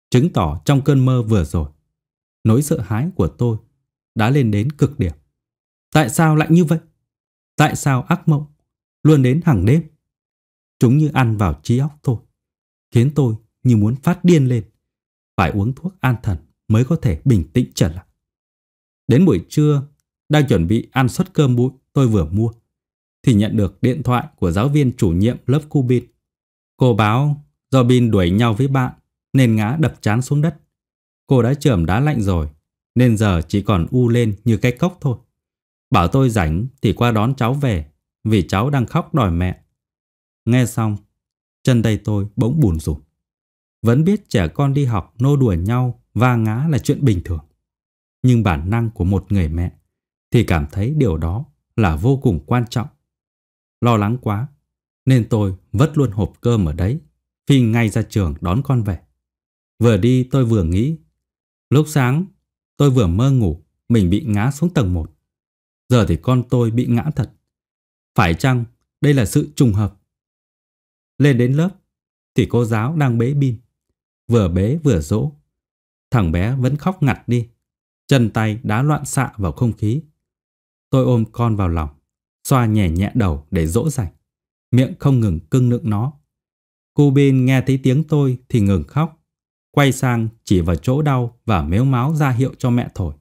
Speaker 1: chứng tỏ trong cơn mơ vừa rồi, nỗi sợ hãi của tôi đã lên đến cực điểm. Tại sao lại như vậy? Tại sao ác mộng luôn đến hàng đêm? Chúng như ăn vào trí óc tôi, khiến tôi như muốn phát điên lên. Phải uống thuốc an thần mới có thể bình tĩnh trở lại. Đến buổi trưa, đang chuẩn bị ăn suất cơm bụi tôi vừa mua, thì nhận được điện thoại của giáo viên chủ nhiệm lớp cu bin. Cô báo do bin đuổi nhau với bạn nên ngã đập chán xuống đất. Cô đã trườm đá lạnh rồi nên giờ chỉ còn u lên như cái cốc thôi. Bảo tôi rảnh thì qua đón cháu về vì cháu đang khóc đòi mẹ. Nghe xong, chân tay tôi bỗng buồn rụt vẫn biết trẻ con đi học nô đùa nhau và ngã là chuyện bình thường. Nhưng bản năng của một người mẹ thì cảm thấy điều đó là vô cùng quan trọng. Lo lắng quá, nên tôi vất luôn hộp cơm ở đấy, phi ngay ra trường đón con về. Vừa đi tôi vừa nghĩ, lúc sáng tôi vừa mơ ngủ mình bị ngã xuống tầng một Giờ thì con tôi bị ngã thật. Phải chăng đây là sự trùng hợp? Lên đến lớp thì cô giáo đang bế bin vừa bế vừa dỗ. Thằng bé vẫn khóc ngặt đi, chân tay đá loạn xạ vào không khí. Tôi ôm con vào lòng, xoa nhẹ nhẹ đầu để dỗ dành, miệng không ngừng cưng nựng nó. Cô bên nghe thấy tiếng tôi thì ngừng khóc, quay sang chỉ vào chỗ đau và méo máu ra hiệu cho mẹ thổi.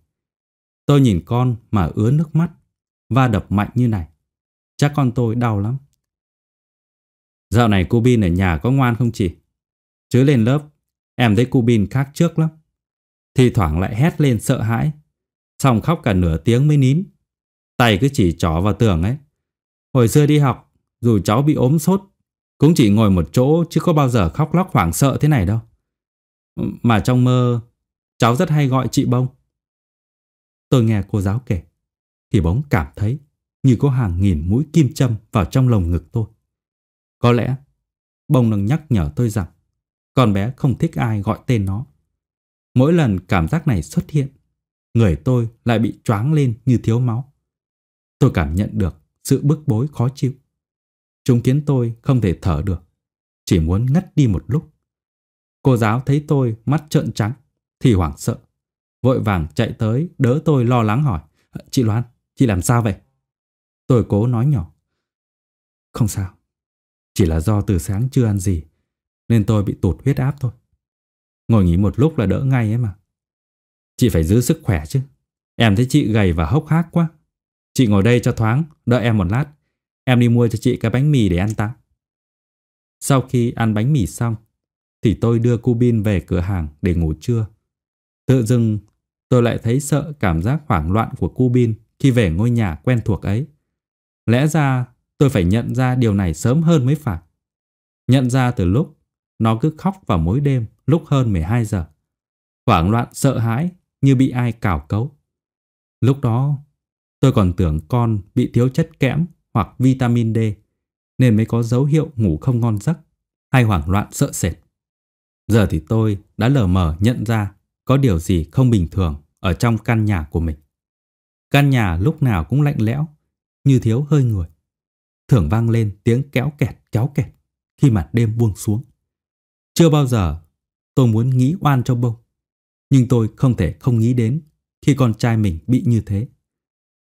Speaker 1: Tôi nhìn con mà ứa nước mắt, va đập mạnh như này. Chắc con tôi đau lắm. Dạo này cô Bin ở nhà có ngoan không chị? Chứ lên lớp Em thấy Cubin khác trước lắm. Thì thoảng lại hét lên sợ hãi. Xong khóc cả nửa tiếng mới nín. Tay cứ chỉ trỏ vào tường ấy. Hồi xưa đi học, dù cháu bị ốm sốt, cũng chỉ ngồi một chỗ chứ có bao giờ khóc lóc hoảng sợ thế này đâu. Mà trong mơ, cháu rất hay gọi chị Bông. Tôi nghe cô giáo kể, thì bỗng cảm thấy như có hàng nghìn mũi kim châm vào trong lồng ngực tôi. Có lẽ, Bông đang nhắc nhở tôi rằng con bé không thích ai gọi tên nó. Mỗi lần cảm giác này xuất hiện, người tôi lại bị choáng lên như thiếu máu. Tôi cảm nhận được sự bức bối khó chịu. Chúng khiến tôi không thể thở được, chỉ muốn ngất đi một lúc. Cô giáo thấy tôi mắt trợn trắng thì hoảng sợ, vội vàng chạy tới đỡ tôi lo lắng hỏi: "Chị Loan, chị làm sao vậy?" Tôi cố nói nhỏ: "Không sao, chỉ là do từ sáng chưa ăn gì nên tôi bị tụt huyết áp thôi. Ngồi nghỉ một lúc là đỡ ngay ấy mà. Chị phải giữ sức khỏe chứ. Em thấy chị gầy và hốc hác quá. Chị ngồi đây cho thoáng, đợi em một lát. Em đi mua cho chị cái bánh mì để ăn tặng. Sau khi ăn bánh mì xong, thì tôi đưa Cubin về cửa hàng để ngủ trưa. Tự dưng, tôi lại thấy sợ cảm giác hoảng loạn của Cubin khi về ngôi nhà quen thuộc ấy. Lẽ ra tôi phải nhận ra điều này sớm hơn mới phải. Nhận ra từ lúc nó cứ khóc vào mỗi đêm lúc hơn 12 giờ. Hoảng loạn sợ hãi như bị ai cào cấu. Lúc đó tôi còn tưởng con bị thiếu chất kẽm hoặc vitamin D nên mới có dấu hiệu ngủ không ngon giấc hay hoảng loạn sợ sệt. Giờ thì tôi đã lờ mờ nhận ra có điều gì không bình thường ở trong căn nhà của mình. Căn nhà lúc nào cũng lạnh lẽo, như thiếu hơi người. Thường vang lên tiếng kéo kẹt kéo kẹt khi mặt đêm buông xuống. Chưa bao giờ tôi muốn nghĩ oan cho bông, nhưng tôi không thể không nghĩ đến khi con trai mình bị như thế.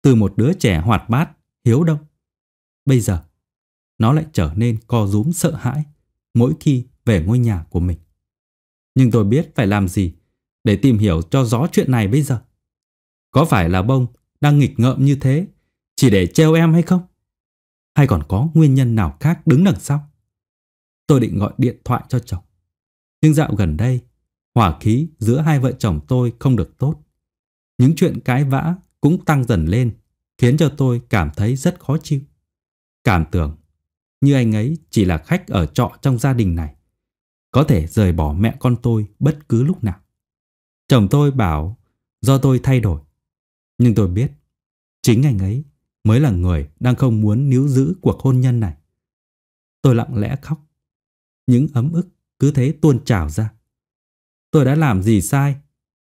Speaker 1: Từ một đứa trẻ hoạt bát, hiếu động, bây giờ nó lại trở nên co rúm sợ hãi mỗi khi về ngôi nhà của mình. Nhưng tôi biết phải làm gì để tìm hiểu cho rõ chuyện này bây giờ. Có phải là bông đang nghịch ngợm như thế chỉ để trêu em hay không? Hay còn có nguyên nhân nào khác đứng đằng sau? Tôi định gọi điện thoại cho chồng. Nhưng dạo gần đây, hỏa khí giữa hai vợ chồng tôi không được tốt. Những chuyện cãi vã cũng tăng dần lên, khiến cho tôi cảm thấy rất khó chịu. Cảm tưởng như anh ấy chỉ là khách ở trọ trong gia đình này, có thể rời bỏ mẹ con tôi bất cứ lúc nào. Chồng tôi bảo do tôi thay đổi, nhưng tôi biết chính anh ấy mới là người đang không muốn níu giữ cuộc hôn nhân này. Tôi lặng lẽ khóc, những ấm ức cứ thế tuôn trào ra. Tôi đã làm gì sai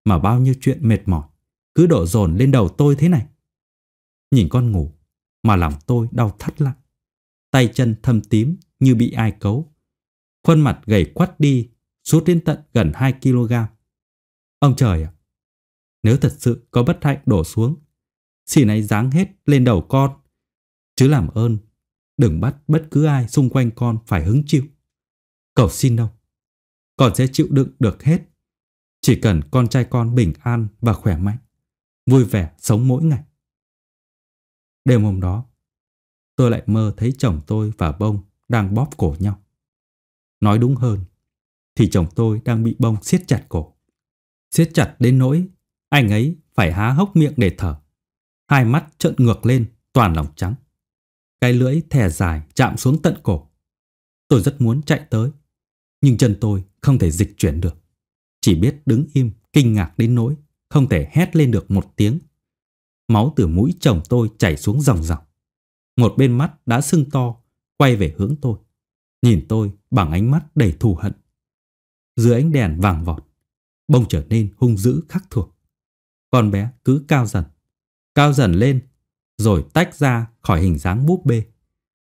Speaker 1: mà bao nhiêu chuyện mệt mỏi cứ đổ dồn lên đầu tôi thế này. Nhìn con ngủ mà lòng tôi đau thắt lặng, Tay chân thâm tím như bị ai cấu. Khuôn mặt gầy quắt đi sút đến tận gần 2 kg. Ông trời ạ! À, nếu thật sự có bất hạnh đổ xuống, xin ấy giáng hết lên đầu con. Chứ làm ơn, đừng bắt bất cứ ai xung quanh con phải hứng chịu. Cầu xin đâu. Con sẽ chịu đựng được hết. Chỉ cần con trai con bình an và khỏe mạnh, vui vẻ sống mỗi ngày. Đêm hôm đó, tôi lại mơ thấy chồng tôi và bông đang bóp cổ nhau. Nói đúng hơn, thì chồng tôi đang bị bông siết chặt cổ. Siết chặt đến nỗi anh ấy phải há hốc miệng để thở. Hai mắt trợn ngược lên, toàn lòng trắng. Cái lưỡi thè dài chạm xuống tận cổ. Tôi rất muốn chạy tới, nhưng chân tôi không thể dịch chuyển được. Chỉ biết đứng im, kinh ngạc đến nỗi, không thể hét lên được một tiếng. Máu từ mũi chồng tôi chảy xuống dòng dòng. Một bên mắt đã sưng to, quay về hướng tôi. Nhìn tôi bằng ánh mắt đầy thù hận. Dưới ánh đèn vàng vọt, bông trở nên hung dữ khắc thuộc. Con bé cứ cao dần, cao dần lên, rồi tách ra khỏi hình dáng búp bê,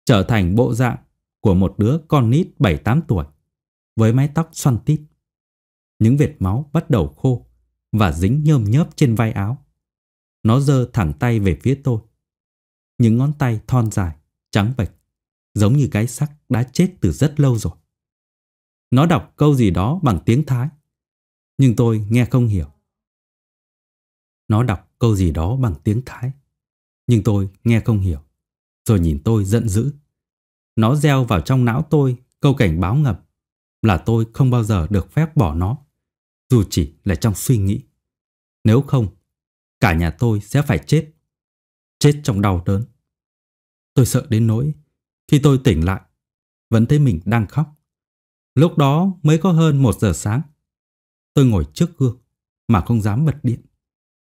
Speaker 1: trở thành bộ dạng của một đứa con nít 7-8 tuổi với mái tóc xoăn tít. Những vệt máu bắt đầu khô và dính nhơm nhớp trên vai áo. Nó giơ thẳng tay về phía tôi. Những ngón tay thon dài, trắng bệch, giống như cái sắc đã chết từ rất lâu rồi. Nó đọc câu gì đó bằng tiếng Thái, nhưng tôi nghe không hiểu. Nó đọc câu gì đó bằng tiếng Thái, nhưng tôi nghe không hiểu, rồi nhìn tôi giận dữ. Nó gieo vào trong não tôi câu cảnh báo ngập là tôi không bao giờ được phép bỏ nó, dù chỉ là trong suy nghĩ. Nếu không, cả nhà tôi sẽ phải chết. Chết trong đau đớn. Tôi sợ đến nỗi, khi tôi tỉnh lại, vẫn thấy mình đang khóc. Lúc đó mới có hơn một giờ sáng. Tôi ngồi trước gương mà không dám bật điện.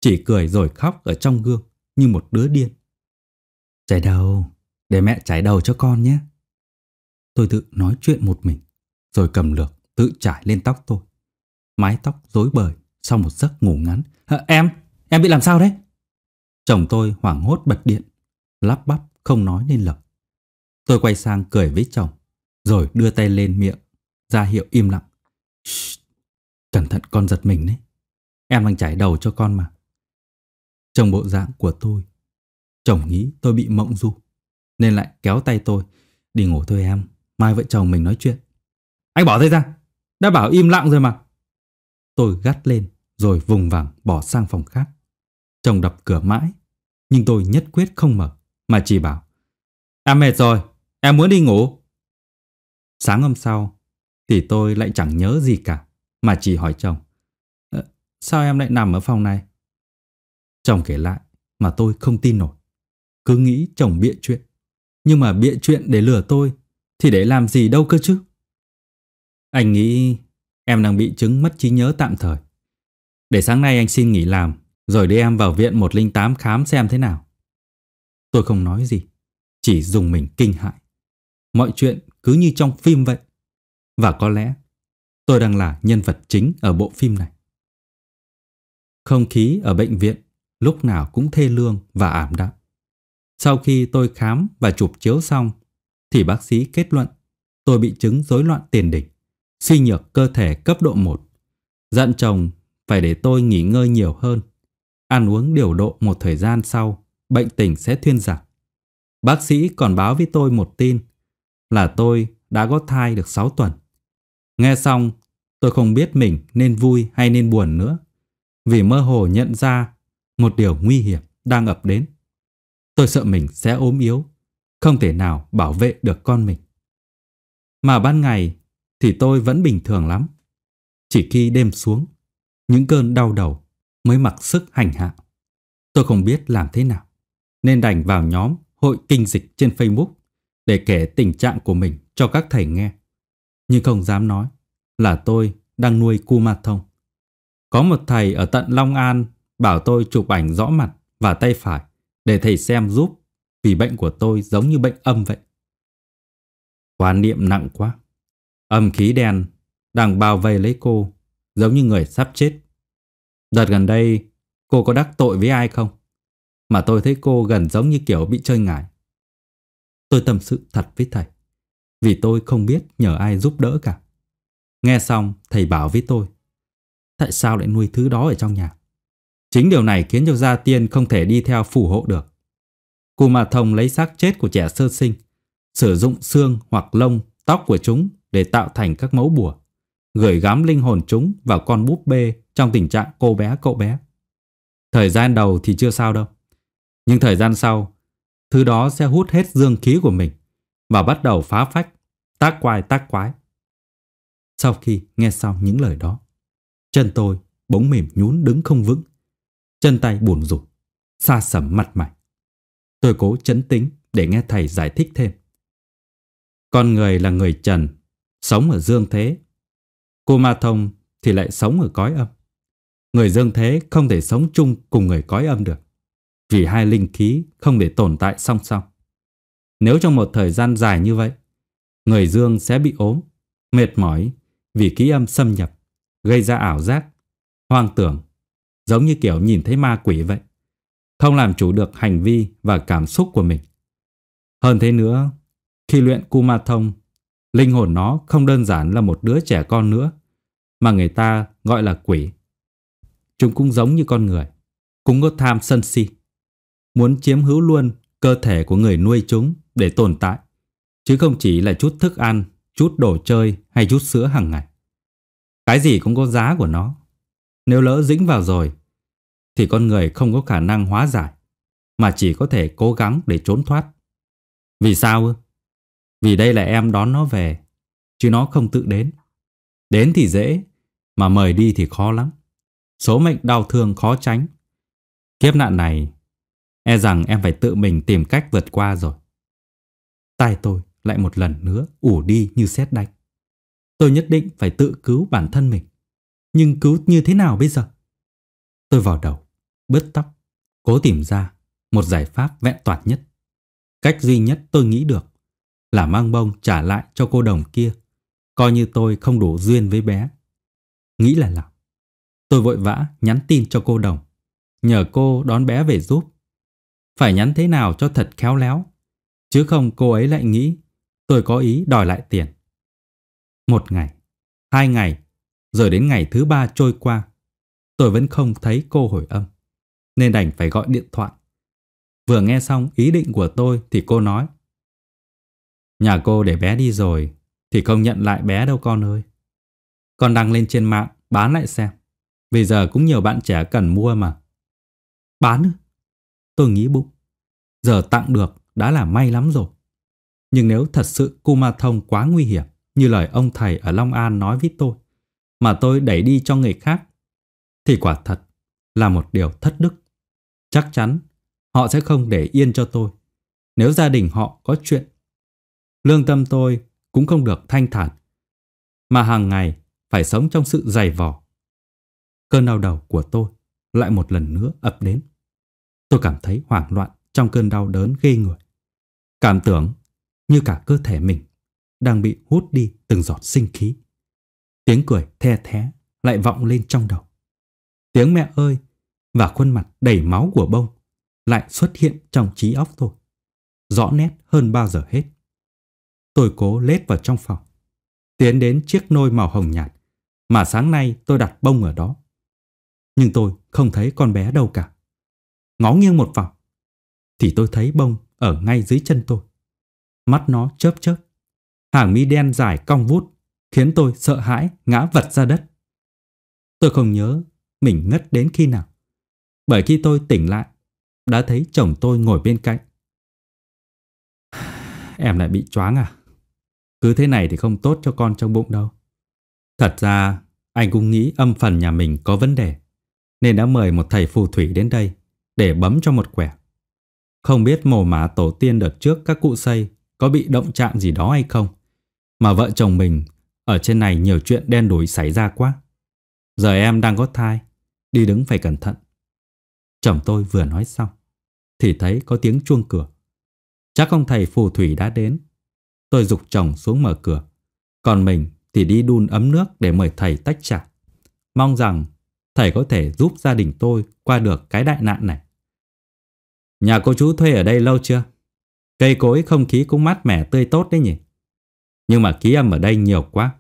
Speaker 1: Chỉ cười rồi khóc ở trong gương như một đứa điên. Trái đầu, để mẹ trái đầu cho con nhé. Tôi tự nói chuyện một mình rồi cầm lược tự trải lên tóc tôi. Mái tóc rối bời sau một giấc ngủ ngắn. À, em, em bị làm sao đấy? Chồng tôi hoảng hốt bật điện, lắp bắp không nói nên lời. Tôi quay sang cười với chồng, rồi đưa tay lên miệng, ra hiệu im lặng. Shh, cẩn thận con giật mình đấy. Em đang chải đầu cho con mà. Trong bộ dạng của tôi, chồng nghĩ tôi bị mộng du, nên lại kéo tay tôi, đi ngủ thôi em, mai vợ chồng mình nói chuyện. Anh bỏ tay ra Đã bảo im lặng rồi mà Tôi gắt lên rồi vùng vàng bỏ sang phòng khác Chồng đập cửa mãi Nhưng tôi nhất quyết không mở Mà chỉ bảo Em mệt rồi, em muốn đi ngủ Sáng hôm sau Thì tôi lại chẳng nhớ gì cả Mà chỉ hỏi chồng ờ, Sao em lại nằm ở phòng này Chồng kể lại mà tôi không tin nổi Cứ nghĩ chồng bịa chuyện Nhưng mà bịa chuyện để lừa tôi Thì để làm gì đâu cơ chứ anh nghĩ em đang bị chứng mất trí nhớ tạm thời. Để sáng nay anh xin nghỉ làm, rồi đưa em vào viện 108 khám xem thế nào. Tôi không nói gì, chỉ dùng mình kinh hại. Mọi chuyện cứ như trong phim vậy. Và có lẽ tôi đang là nhân vật chính ở bộ phim này. Không khí ở bệnh viện lúc nào cũng thê lương và ảm đạm. Sau khi tôi khám và chụp chiếu xong, thì bác sĩ kết luận tôi bị chứng rối loạn tiền đình suy nhược cơ thể cấp độ 1. Dặn chồng phải để tôi nghỉ ngơi nhiều hơn. Ăn uống điều độ một thời gian sau, bệnh tình sẽ thuyên giảm. Bác sĩ còn báo với tôi một tin là tôi đã có thai được 6 tuần. Nghe xong, tôi không biết mình nên vui hay nên buồn nữa, vì mơ hồ nhận ra một điều nguy hiểm đang ập đến. Tôi sợ mình sẽ ốm yếu, không thể nào bảo vệ được con mình. Mà ban ngày thì tôi vẫn bình thường lắm. Chỉ khi đêm xuống, những cơn đau đầu mới mặc sức hành hạ. Tôi không biết làm thế nào, nên đành vào nhóm hội kinh dịch trên Facebook để kể tình trạng của mình cho các thầy nghe. Nhưng không dám nói là tôi đang nuôi cu ma thông. Có một thầy ở tận Long An bảo tôi chụp ảnh rõ mặt và tay phải để thầy xem giúp vì bệnh của tôi giống như bệnh âm vậy. Quan niệm nặng quá. Âm khí đen đang bao vây lấy cô, giống như người sắp chết. Đợt gần đây, cô có đắc tội với ai không? Mà tôi thấy cô gần giống như kiểu bị chơi ngải. Tôi tâm sự thật với thầy, vì tôi không biết nhờ ai giúp đỡ cả. Nghe xong, thầy bảo với tôi, tại sao lại nuôi thứ đó ở trong nhà? Chính điều này khiến cho gia tiên không thể đi theo phù hộ được. Cô mà Thông lấy xác chết của trẻ sơ sinh, sử dụng xương hoặc lông, tóc của chúng để tạo thành các mẫu bùa, gửi gắm linh hồn chúng vào con búp bê trong tình trạng cô bé cậu bé. Thời gian đầu thì chưa sao đâu, nhưng thời gian sau, thứ đó sẽ hút hết dương khí của mình và bắt đầu phá phách, tác quái tác quái. Sau khi nghe xong những lời đó, chân tôi bỗng mềm nhún đứng không vững, chân tay buồn rủn, xa sầm mặt mày. Tôi cố chấn tĩnh để nghe thầy giải thích thêm. Con người là người trần sống ở dương thế. Cô Ma Thông thì lại sống ở cõi âm. Người dương thế không thể sống chung cùng người cõi âm được, vì hai linh khí không để tồn tại song song. Nếu trong một thời gian dài như vậy, người dương sẽ bị ốm, mệt mỏi vì ký âm xâm nhập, gây ra ảo giác, hoang tưởng, giống như kiểu nhìn thấy ma quỷ vậy. Không làm chủ được hành vi và cảm xúc của mình. Hơn thế nữa, khi luyện Kuma Thông Linh hồn nó không đơn giản là một đứa trẻ con nữa, mà người ta gọi là quỷ. Chúng cũng giống như con người, cũng có tham sân si, muốn chiếm hữu luôn cơ thể của người nuôi chúng để tồn tại, chứ không chỉ là chút thức ăn, chút đồ chơi hay chút sữa hàng ngày. Cái gì cũng có giá của nó. Nếu lỡ dính vào rồi, thì con người không có khả năng hóa giải, mà chỉ có thể cố gắng để trốn thoát. Vì sao? Vì đây là em đón nó về, chứ nó không tự đến. Đến thì dễ, mà mời đi thì khó lắm. Số mệnh đau thương khó tránh. Kiếp nạn này, e rằng em phải tự mình tìm cách vượt qua rồi. Tay tôi lại một lần nữa ủ đi như xét đánh. Tôi nhất định phải tự cứu bản thân mình. Nhưng cứu như thế nào bây giờ? Tôi vào đầu, bứt tóc, cố tìm ra một giải pháp vẹn toàn nhất. Cách duy nhất tôi nghĩ được là mang bông trả lại cho cô đồng kia. Coi như tôi không đủ duyên với bé. Nghĩ là làm. Tôi vội vã nhắn tin cho cô đồng. Nhờ cô đón bé về giúp. Phải nhắn thế nào cho thật khéo léo. Chứ không cô ấy lại nghĩ tôi có ý đòi lại tiền. Một ngày, hai ngày, rồi đến ngày thứ ba trôi qua. Tôi vẫn không thấy cô hồi âm. Nên đành phải gọi điện thoại. Vừa nghe xong ý định của tôi thì cô nói Nhà cô để bé đi rồi Thì không nhận lại bé đâu con ơi Con đăng lên trên mạng bán lại xem Bây giờ cũng nhiều bạn trẻ cần mua mà Bán Tôi nghĩ bụng Giờ tặng được đã là may lắm rồi Nhưng nếu thật sự Kumathong quá nguy hiểm Như lời ông thầy ở Long An nói với tôi Mà tôi đẩy đi cho người khác Thì quả thật là một điều thất đức Chắc chắn họ sẽ không để yên cho tôi Nếu gia đình họ có chuyện lương tâm tôi cũng không được thanh thản, mà hàng ngày phải sống trong sự dày vò. Cơn đau đầu của tôi lại một lần nữa ập đến. Tôi cảm thấy hoảng loạn trong cơn đau đớn ghê người. Cảm tưởng như cả cơ thể mình đang bị hút đi từng giọt sinh khí. Tiếng cười the thé lại vọng lên trong đầu. Tiếng mẹ ơi và khuôn mặt đầy máu của bông lại xuất hiện trong trí óc tôi. Rõ nét hơn bao giờ hết. Tôi cố lết vào trong phòng, tiến đến chiếc nôi màu hồng nhạt mà sáng nay tôi đặt bông ở đó. Nhưng tôi không thấy con bé đâu cả. Ngó nghiêng một vòng, thì tôi thấy bông ở ngay dưới chân tôi. Mắt nó chớp chớp, hàng mi đen dài cong vút khiến tôi sợ hãi ngã vật ra đất. Tôi không nhớ mình ngất đến khi nào. Bởi khi tôi tỉnh lại, đã thấy chồng tôi ngồi bên cạnh. Em lại bị choáng à? Cứ thế này thì không tốt cho con trong bụng đâu. Thật ra, anh cũng nghĩ âm phần nhà mình có vấn đề, nên đã mời một thầy phù thủy đến đây để bấm cho một quẻ. Không biết mồ mả tổ tiên đợt trước các cụ xây có bị động chạm gì đó hay không, mà vợ chồng mình ở trên này nhiều chuyện đen đủi xảy ra quá. Giờ em đang có thai, đi đứng phải cẩn thận. Chồng tôi vừa nói xong, thì thấy có tiếng chuông cửa. Chắc ông thầy phù thủy đã đến Tôi dục chồng xuống mở cửa. Còn mình thì đi đun ấm nước để mời thầy tách trà. Mong rằng thầy có thể giúp gia đình tôi qua được cái đại nạn này. Nhà cô chú thuê ở đây lâu chưa? Cây cối không khí cũng mát mẻ tươi tốt đấy nhỉ. Nhưng mà khí âm ở đây nhiều quá.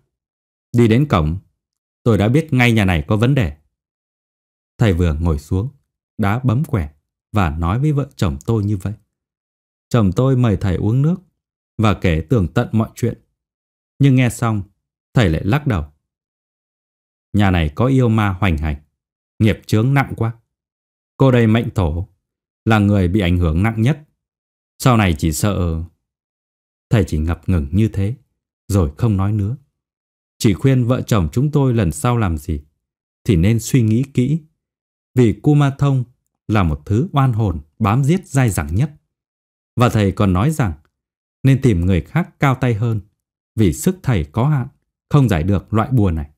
Speaker 1: Đi đến cổng, tôi đã biết ngay nhà này có vấn đề. Thầy vừa ngồi xuống, đã bấm quẻ và nói với vợ chồng tôi như vậy. Chồng tôi mời thầy uống nước và kể tường tận mọi chuyện. Nhưng nghe xong, thầy lại lắc đầu. Nhà này có yêu ma hoành hành, nghiệp chướng nặng quá. Cô đây mệnh thổ là người bị ảnh hưởng nặng nhất. Sau này chỉ sợ... Thầy chỉ ngập ngừng như thế, rồi không nói nữa. Chỉ khuyên vợ chồng chúng tôi lần sau làm gì, thì nên suy nghĩ kỹ. Vì cu ma thông là một thứ oan hồn bám giết dai dẳng nhất. Và thầy còn nói rằng nên tìm người khác cao tay hơn vì sức thầy có hạn, không giải được loại bùa này.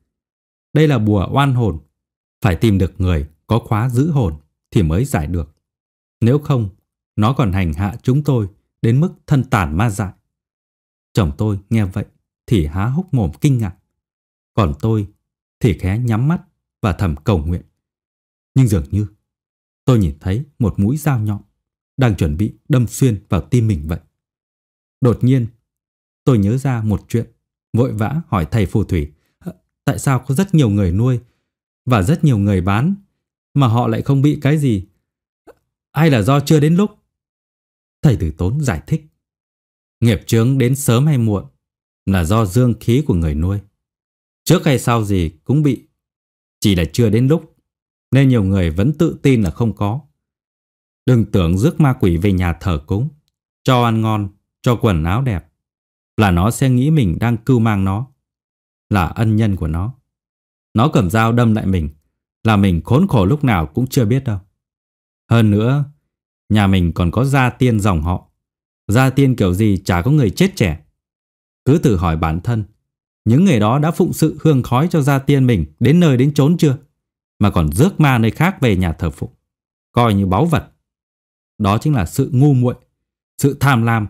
Speaker 1: Đây là bùa oan hồn, phải tìm được người có khóa giữ hồn thì mới giải được. Nếu không, nó còn hành hạ chúng tôi đến mức thân tàn ma dại. Chồng tôi nghe vậy thì há hốc mồm kinh ngạc. Còn tôi thì khẽ nhắm mắt và thầm cầu nguyện. Nhưng dường như tôi nhìn thấy một mũi dao nhọn đang chuẩn bị đâm xuyên vào tim mình vậy. Đột nhiên, tôi nhớ ra một chuyện, vội vã hỏi thầy phù thủy, tại sao có rất nhiều người nuôi và rất nhiều người bán mà họ lại không bị cái gì? Hay là do chưa đến lúc? Thầy Tử Tốn giải thích. Nghiệp chướng đến sớm hay muộn là do dương khí của người nuôi. Trước hay sau gì cũng bị, chỉ là chưa đến lúc nên nhiều người vẫn tự tin là không có. Đừng tưởng rước ma quỷ về nhà thờ cúng, cho ăn ngon cho quần áo đẹp là nó sẽ nghĩ mình đang cưu mang nó, là ân nhân của nó. Nó cầm dao đâm lại mình, là mình khốn khổ lúc nào cũng chưa biết đâu. Hơn nữa, nhà mình còn có gia tiên dòng họ. Gia tiên kiểu gì chả có người chết trẻ. Cứ tự hỏi bản thân, những người đó đã phụng sự hương khói cho gia tiên mình đến nơi đến chốn chưa? Mà còn rước ma nơi khác về nhà thờ phụng, coi như báu vật. Đó chính là sự ngu muội, sự tham lam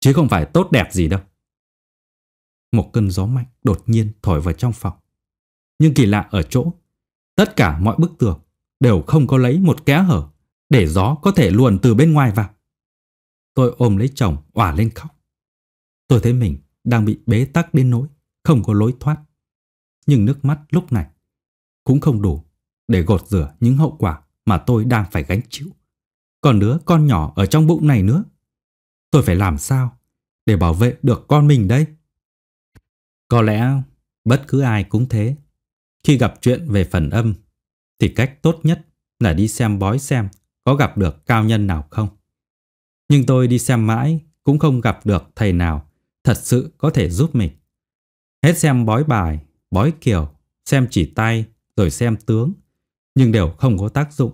Speaker 1: chứ không phải tốt đẹp gì đâu. Một cơn gió mạnh đột nhiên thổi vào trong phòng. Nhưng kỳ lạ ở chỗ, tất cả mọi bức tường đều không có lấy một kẽ hở để gió có thể luồn từ bên ngoài vào. Tôi ôm lấy chồng, òa lên khóc. Tôi thấy mình đang bị bế tắc đến nỗi, không có lối thoát. Nhưng nước mắt lúc này cũng không đủ để gột rửa những hậu quả mà tôi đang phải gánh chịu. Còn đứa con nhỏ ở trong bụng này nữa. Tôi phải làm sao để bảo vệ được con mình đây? Có lẽ bất cứ ai cũng thế. Khi gặp chuyện về phần âm thì cách tốt nhất là đi xem bói xem có gặp được cao nhân nào không. Nhưng tôi đi xem mãi cũng không gặp được thầy nào thật sự có thể giúp mình. Hết xem bói bài, bói kiểu, xem chỉ tay rồi xem tướng nhưng đều không có tác dụng.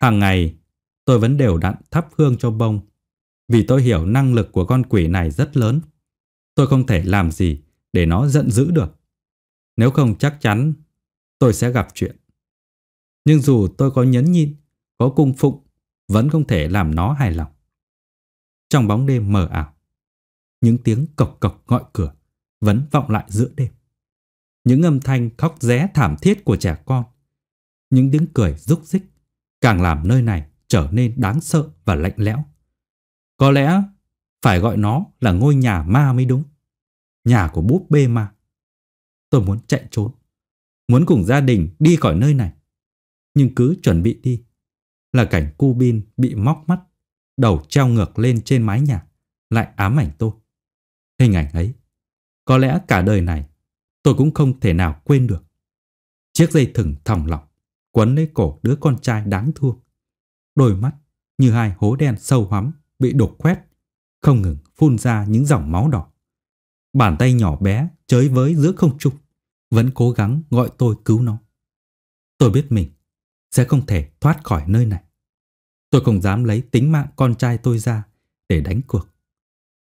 Speaker 1: Hàng ngày tôi vẫn đều đặn thắp hương cho bông vì tôi hiểu năng lực của con quỷ này rất lớn. Tôi không thể làm gì để nó giận dữ được. Nếu không chắc chắn, tôi sẽ gặp chuyện. Nhưng dù tôi có nhấn nhịn, có cung phụng, vẫn không thể làm nó hài lòng. Trong bóng đêm mờ ảo, những tiếng cộc cộc gọi cửa vẫn vọng lại giữa đêm. Những âm thanh khóc ré thảm thiết của trẻ con, những tiếng cười rúc rích càng làm nơi này trở nên đáng sợ và lạnh lẽo. Có lẽ phải gọi nó là ngôi nhà ma mới đúng. Nhà của búp bê ma. Tôi muốn chạy trốn. Muốn cùng gia đình đi khỏi nơi này. Nhưng cứ chuẩn bị đi. Là cảnh cu bin bị móc mắt. Đầu treo ngược lên trên mái nhà. Lại ám ảnh tôi. Hình ảnh ấy. Có lẽ cả đời này tôi cũng không thể nào quên được. Chiếc dây thừng thòng lọng quấn lấy cổ đứa con trai đáng thương. Đôi mắt như hai hố đen sâu hoắm bị đột quét, không ngừng phun ra những dòng máu đỏ. Bàn tay nhỏ bé chới với giữa không trung, vẫn cố gắng gọi tôi cứu nó. Tôi biết mình sẽ không thể thoát khỏi nơi này. Tôi không dám lấy tính mạng con trai tôi ra để đánh cược.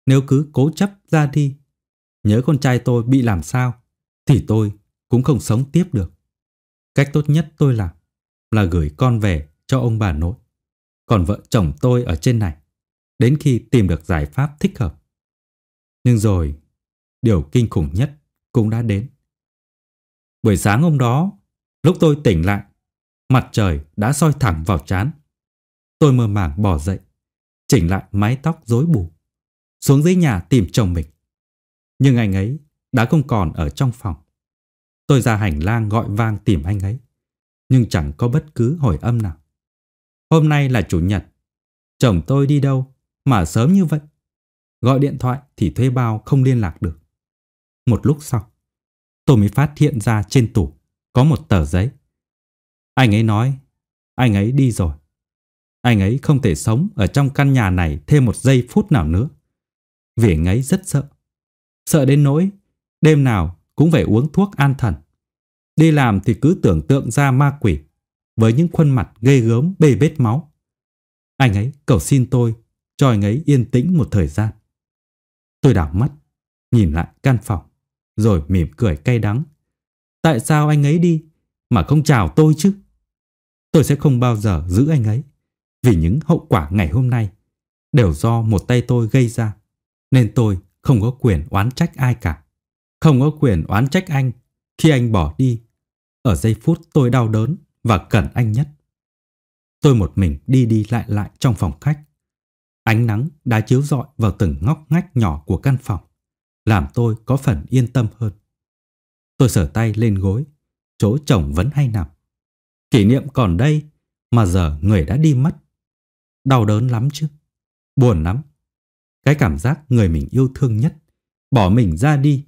Speaker 1: Nếu cứ cố chấp ra đi, nhớ con trai tôi bị làm sao, thì tôi cũng không sống tiếp được. Cách tốt nhất tôi làm là gửi con về cho ông bà nội. Còn vợ chồng tôi ở trên này đến khi tìm được giải pháp thích hợp. Nhưng rồi, điều kinh khủng nhất cũng đã đến. Buổi sáng hôm đó, lúc tôi tỉnh lại, mặt trời đã soi thẳng vào trán. Tôi mơ màng bỏ dậy, chỉnh lại mái tóc rối bù, xuống dưới nhà tìm chồng mình. Nhưng anh ấy đã không còn ở trong phòng. Tôi ra hành lang gọi vang tìm anh ấy, nhưng chẳng có bất cứ hồi âm nào. Hôm nay là chủ nhật, chồng tôi đi đâu mà sớm như vậy. Gọi điện thoại thì thuê bao không liên lạc được. Một lúc sau, tôi mới phát hiện ra trên tủ có một tờ giấy. Anh ấy nói, anh ấy đi rồi. Anh ấy không thể sống ở trong căn nhà này thêm một giây phút nào nữa. Vì anh ấy rất sợ. Sợ đến nỗi đêm nào cũng phải uống thuốc an thần. Đi làm thì cứ tưởng tượng ra ma quỷ với những khuôn mặt ghê gớm bê bết máu. Anh ấy cầu xin tôi cho anh ấy yên tĩnh một thời gian. Tôi đảo mắt, nhìn lại căn phòng, rồi mỉm cười cay đắng. Tại sao anh ấy đi mà không chào tôi chứ? Tôi sẽ không bao giờ giữ anh ấy, vì những hậu quả ngày hôm nay đều do một tay tôi gây ra, nên tôi không có quyền oán trách ai cả. Không có quyền oán trách anh khi anh bỏ đi. Ở giây phút tôi đau đớn và cần anh nhất. Tôi một mình đi đi lại lại trong phòng khách. Ánh nắng đã chiếu rọi vào từng ngóc ngách nhỏ của căn phòng, làm tôi có phần yên tâm hơn. Tôi sở tay lên gối, chỗ chồng vẫn hay nằm. Kỷ niệm còn đây mà giờ người đã đi mất. Đau đớn lắm chứ, buồn lắm. Cái cảm giác người mình yêu thương nhất, bỏ mình ra đi,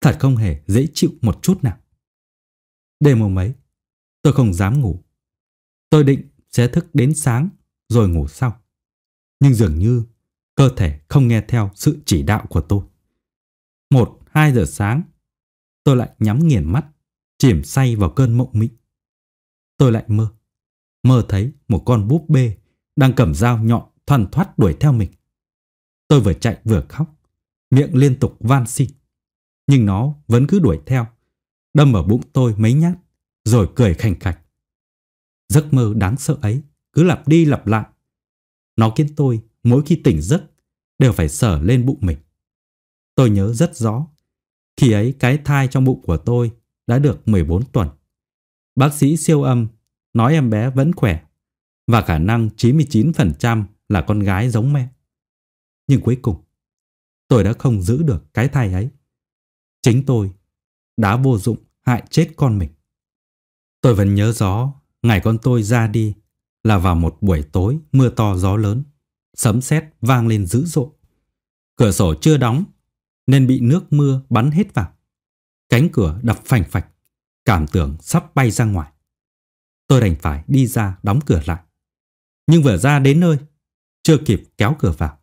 Speaker 1: thật không hề dễ chịu một chút nào. Đêm hôm ấy, tôi không dám ngủ. Tôi định sẽ thức đến sáng rồi ngủ sau nhưng dường như cơ thể không nghe theo sự chỉ đạo của tôi. Một, hai giờ sáng, tôi lại nhắm nghiền mắt, chìm say vào cơn mộng mị. Tôi lại mơ, mơ thấy một con búp bê đang cầm dao nhọn thoăn thoắt đuổi theo mình. Tôi vừa chạy vừa khóc, miệng liên tục van xin, nhưng nó vẫn cứ đuổi theo, đâm ở bụng tôi mấy nhát, rồi cười khành khạch. Giấc mơ đáng sợ ấy cứ lặp đi lặp lại nó khiến tôi mỗi khi tỉnh giấc đều phải sở lên bụng mình. Tôi nhớ rất rõ, khi ấy cái thai trong bụng của tôi đã được 14 tuần. Bác sĩ siêu âm nói em bé vẫn khỏe và khả năng 99% là con gái giống mẹ. Nhưng cuối cùng, tôi đã không giữ được cái thai ấy. Chính tôi đã vô dụng hại chết con mình. Tôi vẫn nhớ rõ ngày con tôi ra đi là vào một buổi tối mưa to gió lớn, sấm sét vang lên dữ dội. Cửa sổ chưa đóng nên bị nước mưa bắn hết vào. Cánh cửa đập phành phạch, cảm tưởng sắp bay ra ngoài. Tôi đành phải đi ra đóng cửa lại. Nhưng vừa ra đến nơi, chưa kịp kéo cửa vào,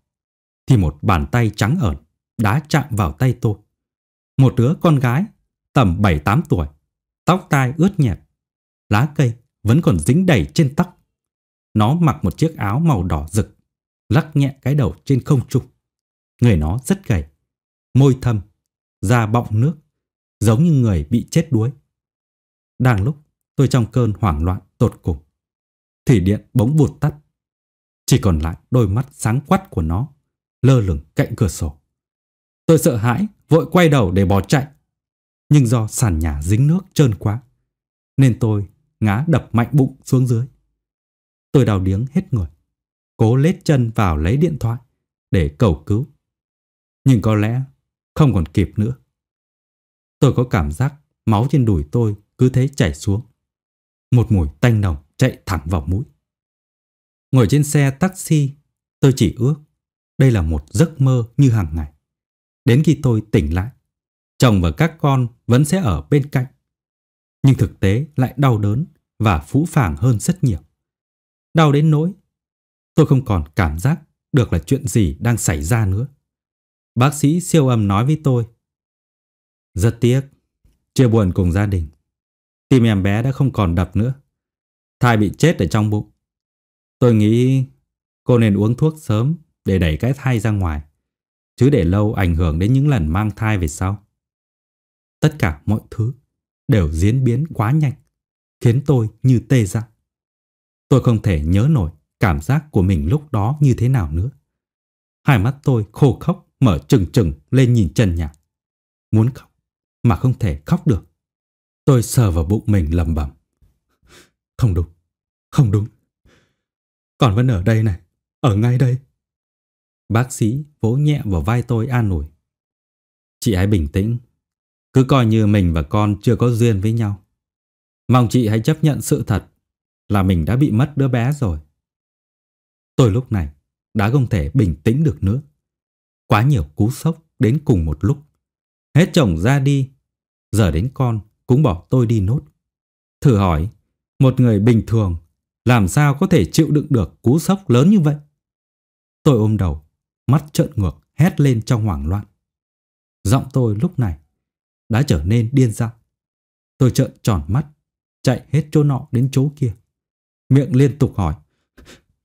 Speaker 1: thì một bàn tay trắng ẩn đã chạm vào tay tôi. Một đứa con gái tầm 7-8 tuổi, tóc tai ướt nhẹp, lá cây vẫn còn dính đầy trên tóc. Nó mặc một chiếc áo màu đỏ rực, lắc nhẹ cái đầu trên không trung. Người nó rất gầy, môi thâm, da bọng nước, giống như người bị chết đuối. Đang lúc tôi trong cơn hoảng loạn tột cùng, thủy điện bỗng vụt tắt. Chỉ còn lại đôi mắt sáng quắt của nó, lơ lửng cạnh cửa sổ. Tôi sợ hãi, vội quay đầu để bỏ chạy. Nhưng do sàn nhà dính nước trơn quá, nên tôi ngã đập mạnh bụng xuống dưới. Tôi đào điếng hết người. Cố lết chân vào lấy điện thoại để cầu cứu. Nhưng có lẽ không còn kịp nữa. Tôi có cảm giác máu trên đùi tôi cứ thế chảy xuống. Một mùi tanh nồng chạy thẳng vào mũi. Ngồi trên xe taxi, tôi chỉ ước đây là một giấc mơ như hàng ngày. Đến khi tôi tỉnh lại, chồng và các con vẫn sẽ ở bên cạnh. Nhưng thực tế lại đau đớn và phũ phàng hơn rất nhiều. Đau đến nỗi Tôi không còn cảm giác được là chuyện gì đang xảy ra nữa. Bác sĩ siêu âm nói với tôi. Rất tiếc, chia buồn cùng gia đình. Tim em bé đã không còn đập nữa. Thai bị chết ở trong bụng. Tôi nghĩ cô nên uống thuốc sớm để đẩy cái thai ra ngoài. Chứ để lâu ảnh hưởng đến những lần mang thai về sau. Tất cả mọi thứ đều diễn biến quá nhanh, khiến tôi như tê dại. Tôi không thể nhớ nổi cảm giác của mình lúc đó như thế nào nữa. Hai mắt tôi khô khóc mở trừng trừng lên nhìn trần nhà. Muốn khóc mà không thể khóc được. Tôi sờ vào bụng mình lầm bầm. Không đúng, không đúng. Còn vẫn ở đây này, ở ngay đây. Bác sĩ vỗ nhẹ vào vai tôi an ủi. Chị hãy bình tĩnh, cứ coi như mình và con chưa có duyên với nhau. Mong chị hãy chấp nhận sự thật là mình đã bị mất đứa bé rồi. Tôi lúc này đã không thể bình tĩnh được nữa. Quá nhiều cú sốc đến cùng một lúc. Hết chồng ra đi, giờ đến con cũng bỏ tôi đi nốt. Thử hỏi, một người bình thường làm sao có thể chịu đựng được cú sốc lớn như vậy? Tôi ôm đầu, mắt trợn ngược hét lên trong hoảng loạn. Giọng tôi lúc này đã trở nên điên dại. Tôi trợn tròn mắt, chạy hết chỗ nọ đến chỗ kia miệng liên tục hỏi.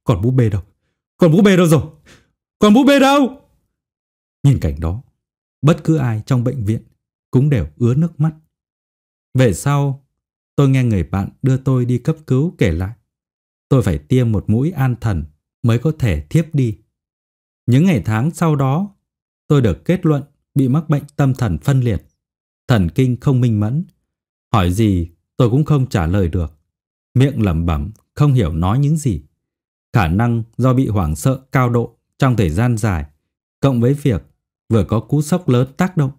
Speaker 1: Còn búp bê đâu? Còn búp bê đâu rồi? Còn búp bê đâu? Nhìn cảnh đó, bất cứ ai trong bệnh viện cũng đều ứa nước mắt. Về sau, tôi nghe người bạn đưa tôi đi cấp cứu kể lại. Tôi phải tiêm một mũi an thần mới có thể thiếp đi. Những ngày tháng sau đó, tôi được kết luận bị mắc bệnh tâm thần phân liệt, thần kinh không minh mẫn. Hỏi gì tôi cũng không trả lời được. Miệng lẩm bẩm không hiểu nói những gì. Khả năng do bị hoảng sợ cao độ trong thời gian dài, cộng với việc vừa có cú sốc lớn tác động,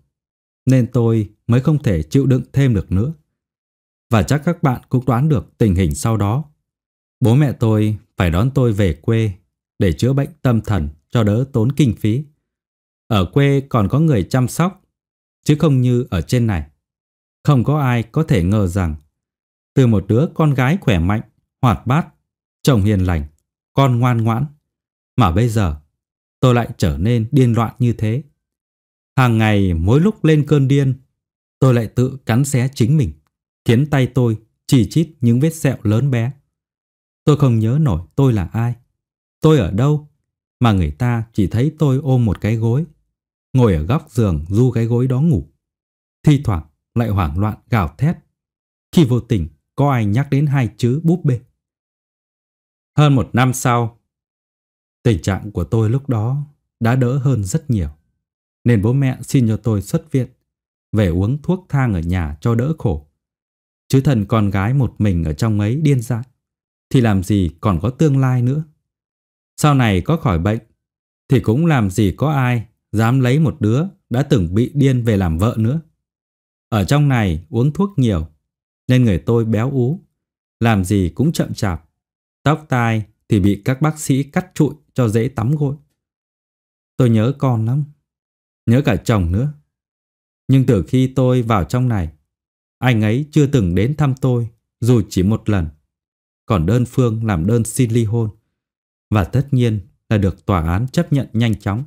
Speaker 1: nên tôi mới không thể chịu đựng thêm được nữa. Và chắc các bạn cũng đoán được tình hình sau đó. Bố mẹ tôi phải đón tôi về quê để chữa bệnh tâm thần cho đỡ tốn kinh phí. Ở quê còn có người chăm sóc, chứ không như ở trên này. Không có ai có thể ngờ rằng từ một đứa con gái khỏe mạnh hoạt bát, chồng hiền lành, con ngoan ngoãn. Mà bây giờ, tôi lại trở nên điên loạn như thế. Hàng ngày mỗi lúc lên cơn điên, tôi lại tự cắn xé chính mình, khiến tay tôi chỉ chít những vết sẹo lớn bé. Tôi không nhớ nổi tôi là ai, tôi ở đâu, mà người ta chỉ thấy tôi ôm một cái gối, ngồi ở góc giường du cái gối đó ngủ. Thi thoảng lại hoảng loạn gào thét, khi vô tình có ai nhắc đến hai chữ búp bê. Hơn một năm sau, tình trạng của tôi lúc đó đã đỡ hơn rất nhiều, nên bố mẹ xin cho tôi xuất viện, về uống thuốc thang ở nhà cho đỡ khổ. Chứ thần con gái một mình ở trong ấy điên dại, thì làm gì còn có tương lai nữa. Sau này có khỏi bệnh, thì cũng làm gì có ai dám lấy một đứa đã từng bị điên về làm vợ nữa. Ở trong này uống thuốc nhiều, nên người tôi béo ú, làm gì cũng chậm chạp. Tóc tai thì bị các bác sĩ cắt trụi cho dễ tắm gội. Tôi nhớ con lắm, nhớ cả chồng nữa. Nhưng từ khi tôi vào trong này, anh ấy chưa từng đến thăm tôi dù chỉ một lần. Còn đơn phương làm đơn xin ly hôn. Và tất nhiên là được tòa án chấp nhận nhanh chóng.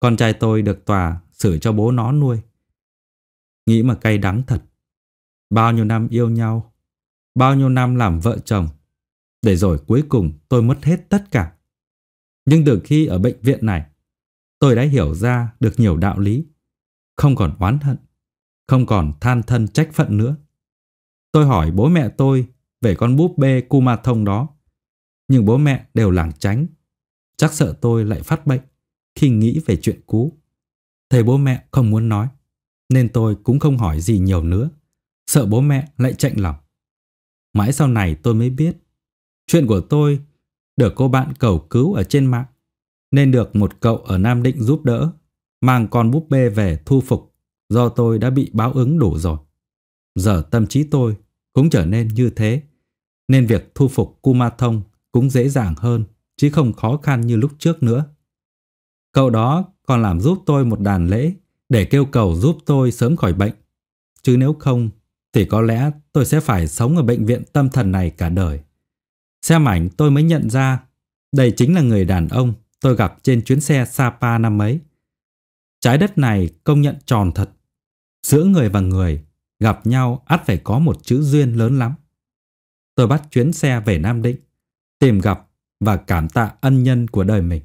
Speaker 1: Con trai tôi được tòa xử cho bố nó nuôi. Nghĩ mà cay đắng thật. Bao nhiêu năm yêu nhau, bao nhiêu năm làm vợ chồng, để rồi cuối cùng tôi mất hết tất cả. Nhưng từ khi ở bệnh viện này, tôi đã hiểu ra được nhiều đạo lý. Không còn oán hận, không còn than thân trách phận nữa. Tôi hỏi bố mẹ tôi về con búp bê Kuma Thông đó, nhưng bố mẹ đều lảng tránh. Chắc sợ tôi lại phát bệnh khi nghĩ về chuyện cũ. Thầy bố mẹ không muốn nói, nên tôi cũng không hỏi gì nhiều nữa, sợ bố mẹ lại chạy lòng. Mãi sau này tôi mới biết Chuyện của tôi được cô bạn cầu cứu ở trên mạng nên được một cậu ở Nam Định giúp đỡ mang con búp bê về thu phục do tôi đã bị báo ứng đủ rồi. Giờ tâm trí tôi cũng trở nên như thế nên việc thu phục Kuma Thông cũng dễ dàng hơn chứ không khó khăn như lúc trước nữa. Cậu đó còn làm giúp tôi một đàn lễ để kêu cầu giúp tôi sớm khỏi bệnh. Chứ nếu không thì có lẽ tôi sẽ phải sống ở bệnh viện tâm thần này cả đời. Xem ảnh tôi mới nhận ra đây chính là người đàn ông tôi gặp trên chuyến xe Sapa năm ấy. Trái đất này công nhận tròn thật. Giữa người và người gặp nhau ắt phải có một chữ duyên lớn lắm. Tôi bắt chuyến xe về Nam Định, tìm gặp và cảm tạ ân nhân của đời mình.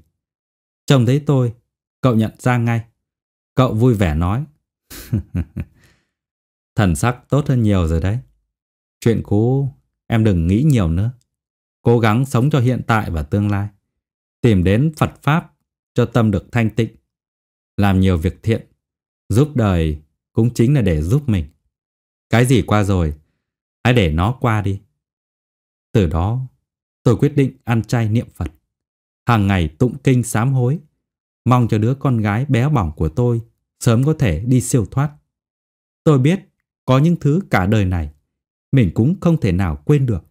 Speaker 1: Trông thấy tôi, cậu nhận ra ngay. Cậu vui vẻ nói. Thần sắc tốt hơn nhiều rồi đấy. Chuyện cũ em đừng nghĩ nhiều nữa cố gắng sống cho hiện tại và tương lai, tìm đến Phật Pháp cho tâm được thanh tịnh, làm nhiều việc thiện, giúp đời cũng chính là để giúp mình. Cái gì qua rồi, hãy để nó qua đi. Từ đó, tôi quyết định ăn chay niệm Phật, hàng ngày tụng kinh sám hối, mong cho đứa con gái bé bỏng của tôi sớm có thể đi siêu thoát. Tôi biết có những thứ cả đời này mình cũng không thể nào quên được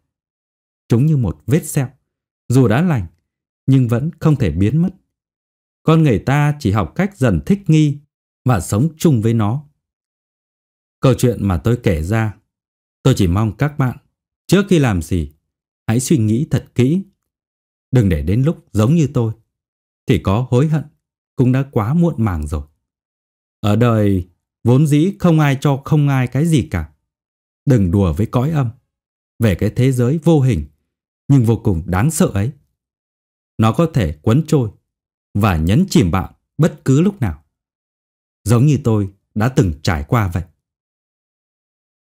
Speaker 1: chúng như một vết sẹo. Dù đã lành, nhưng vẫn không thể biến mất. Con người ta chỉ học cách dần thích nghi và sống chung với nó. Câu chuyện mà tôi kể ra, tôi chỉ mong các bạn, trước khi làm gì, hãy suy nghĩ thật kỹ. Đừng để đến lúc giống như tôi, thì có hối hận cũng đã quá muộn màng rồi. Ở đời, vốn dĩ không ai cho không ai cái gì cả. Đừng đùa với cõi âm, về cái thế giới vô hình nhưng vô cùng đáng sợ ấy. Nó có thể quấn trôi và nhấn chìm bạn bất cứ lúc nào. Giống như tôi đã từng trải qua vậy.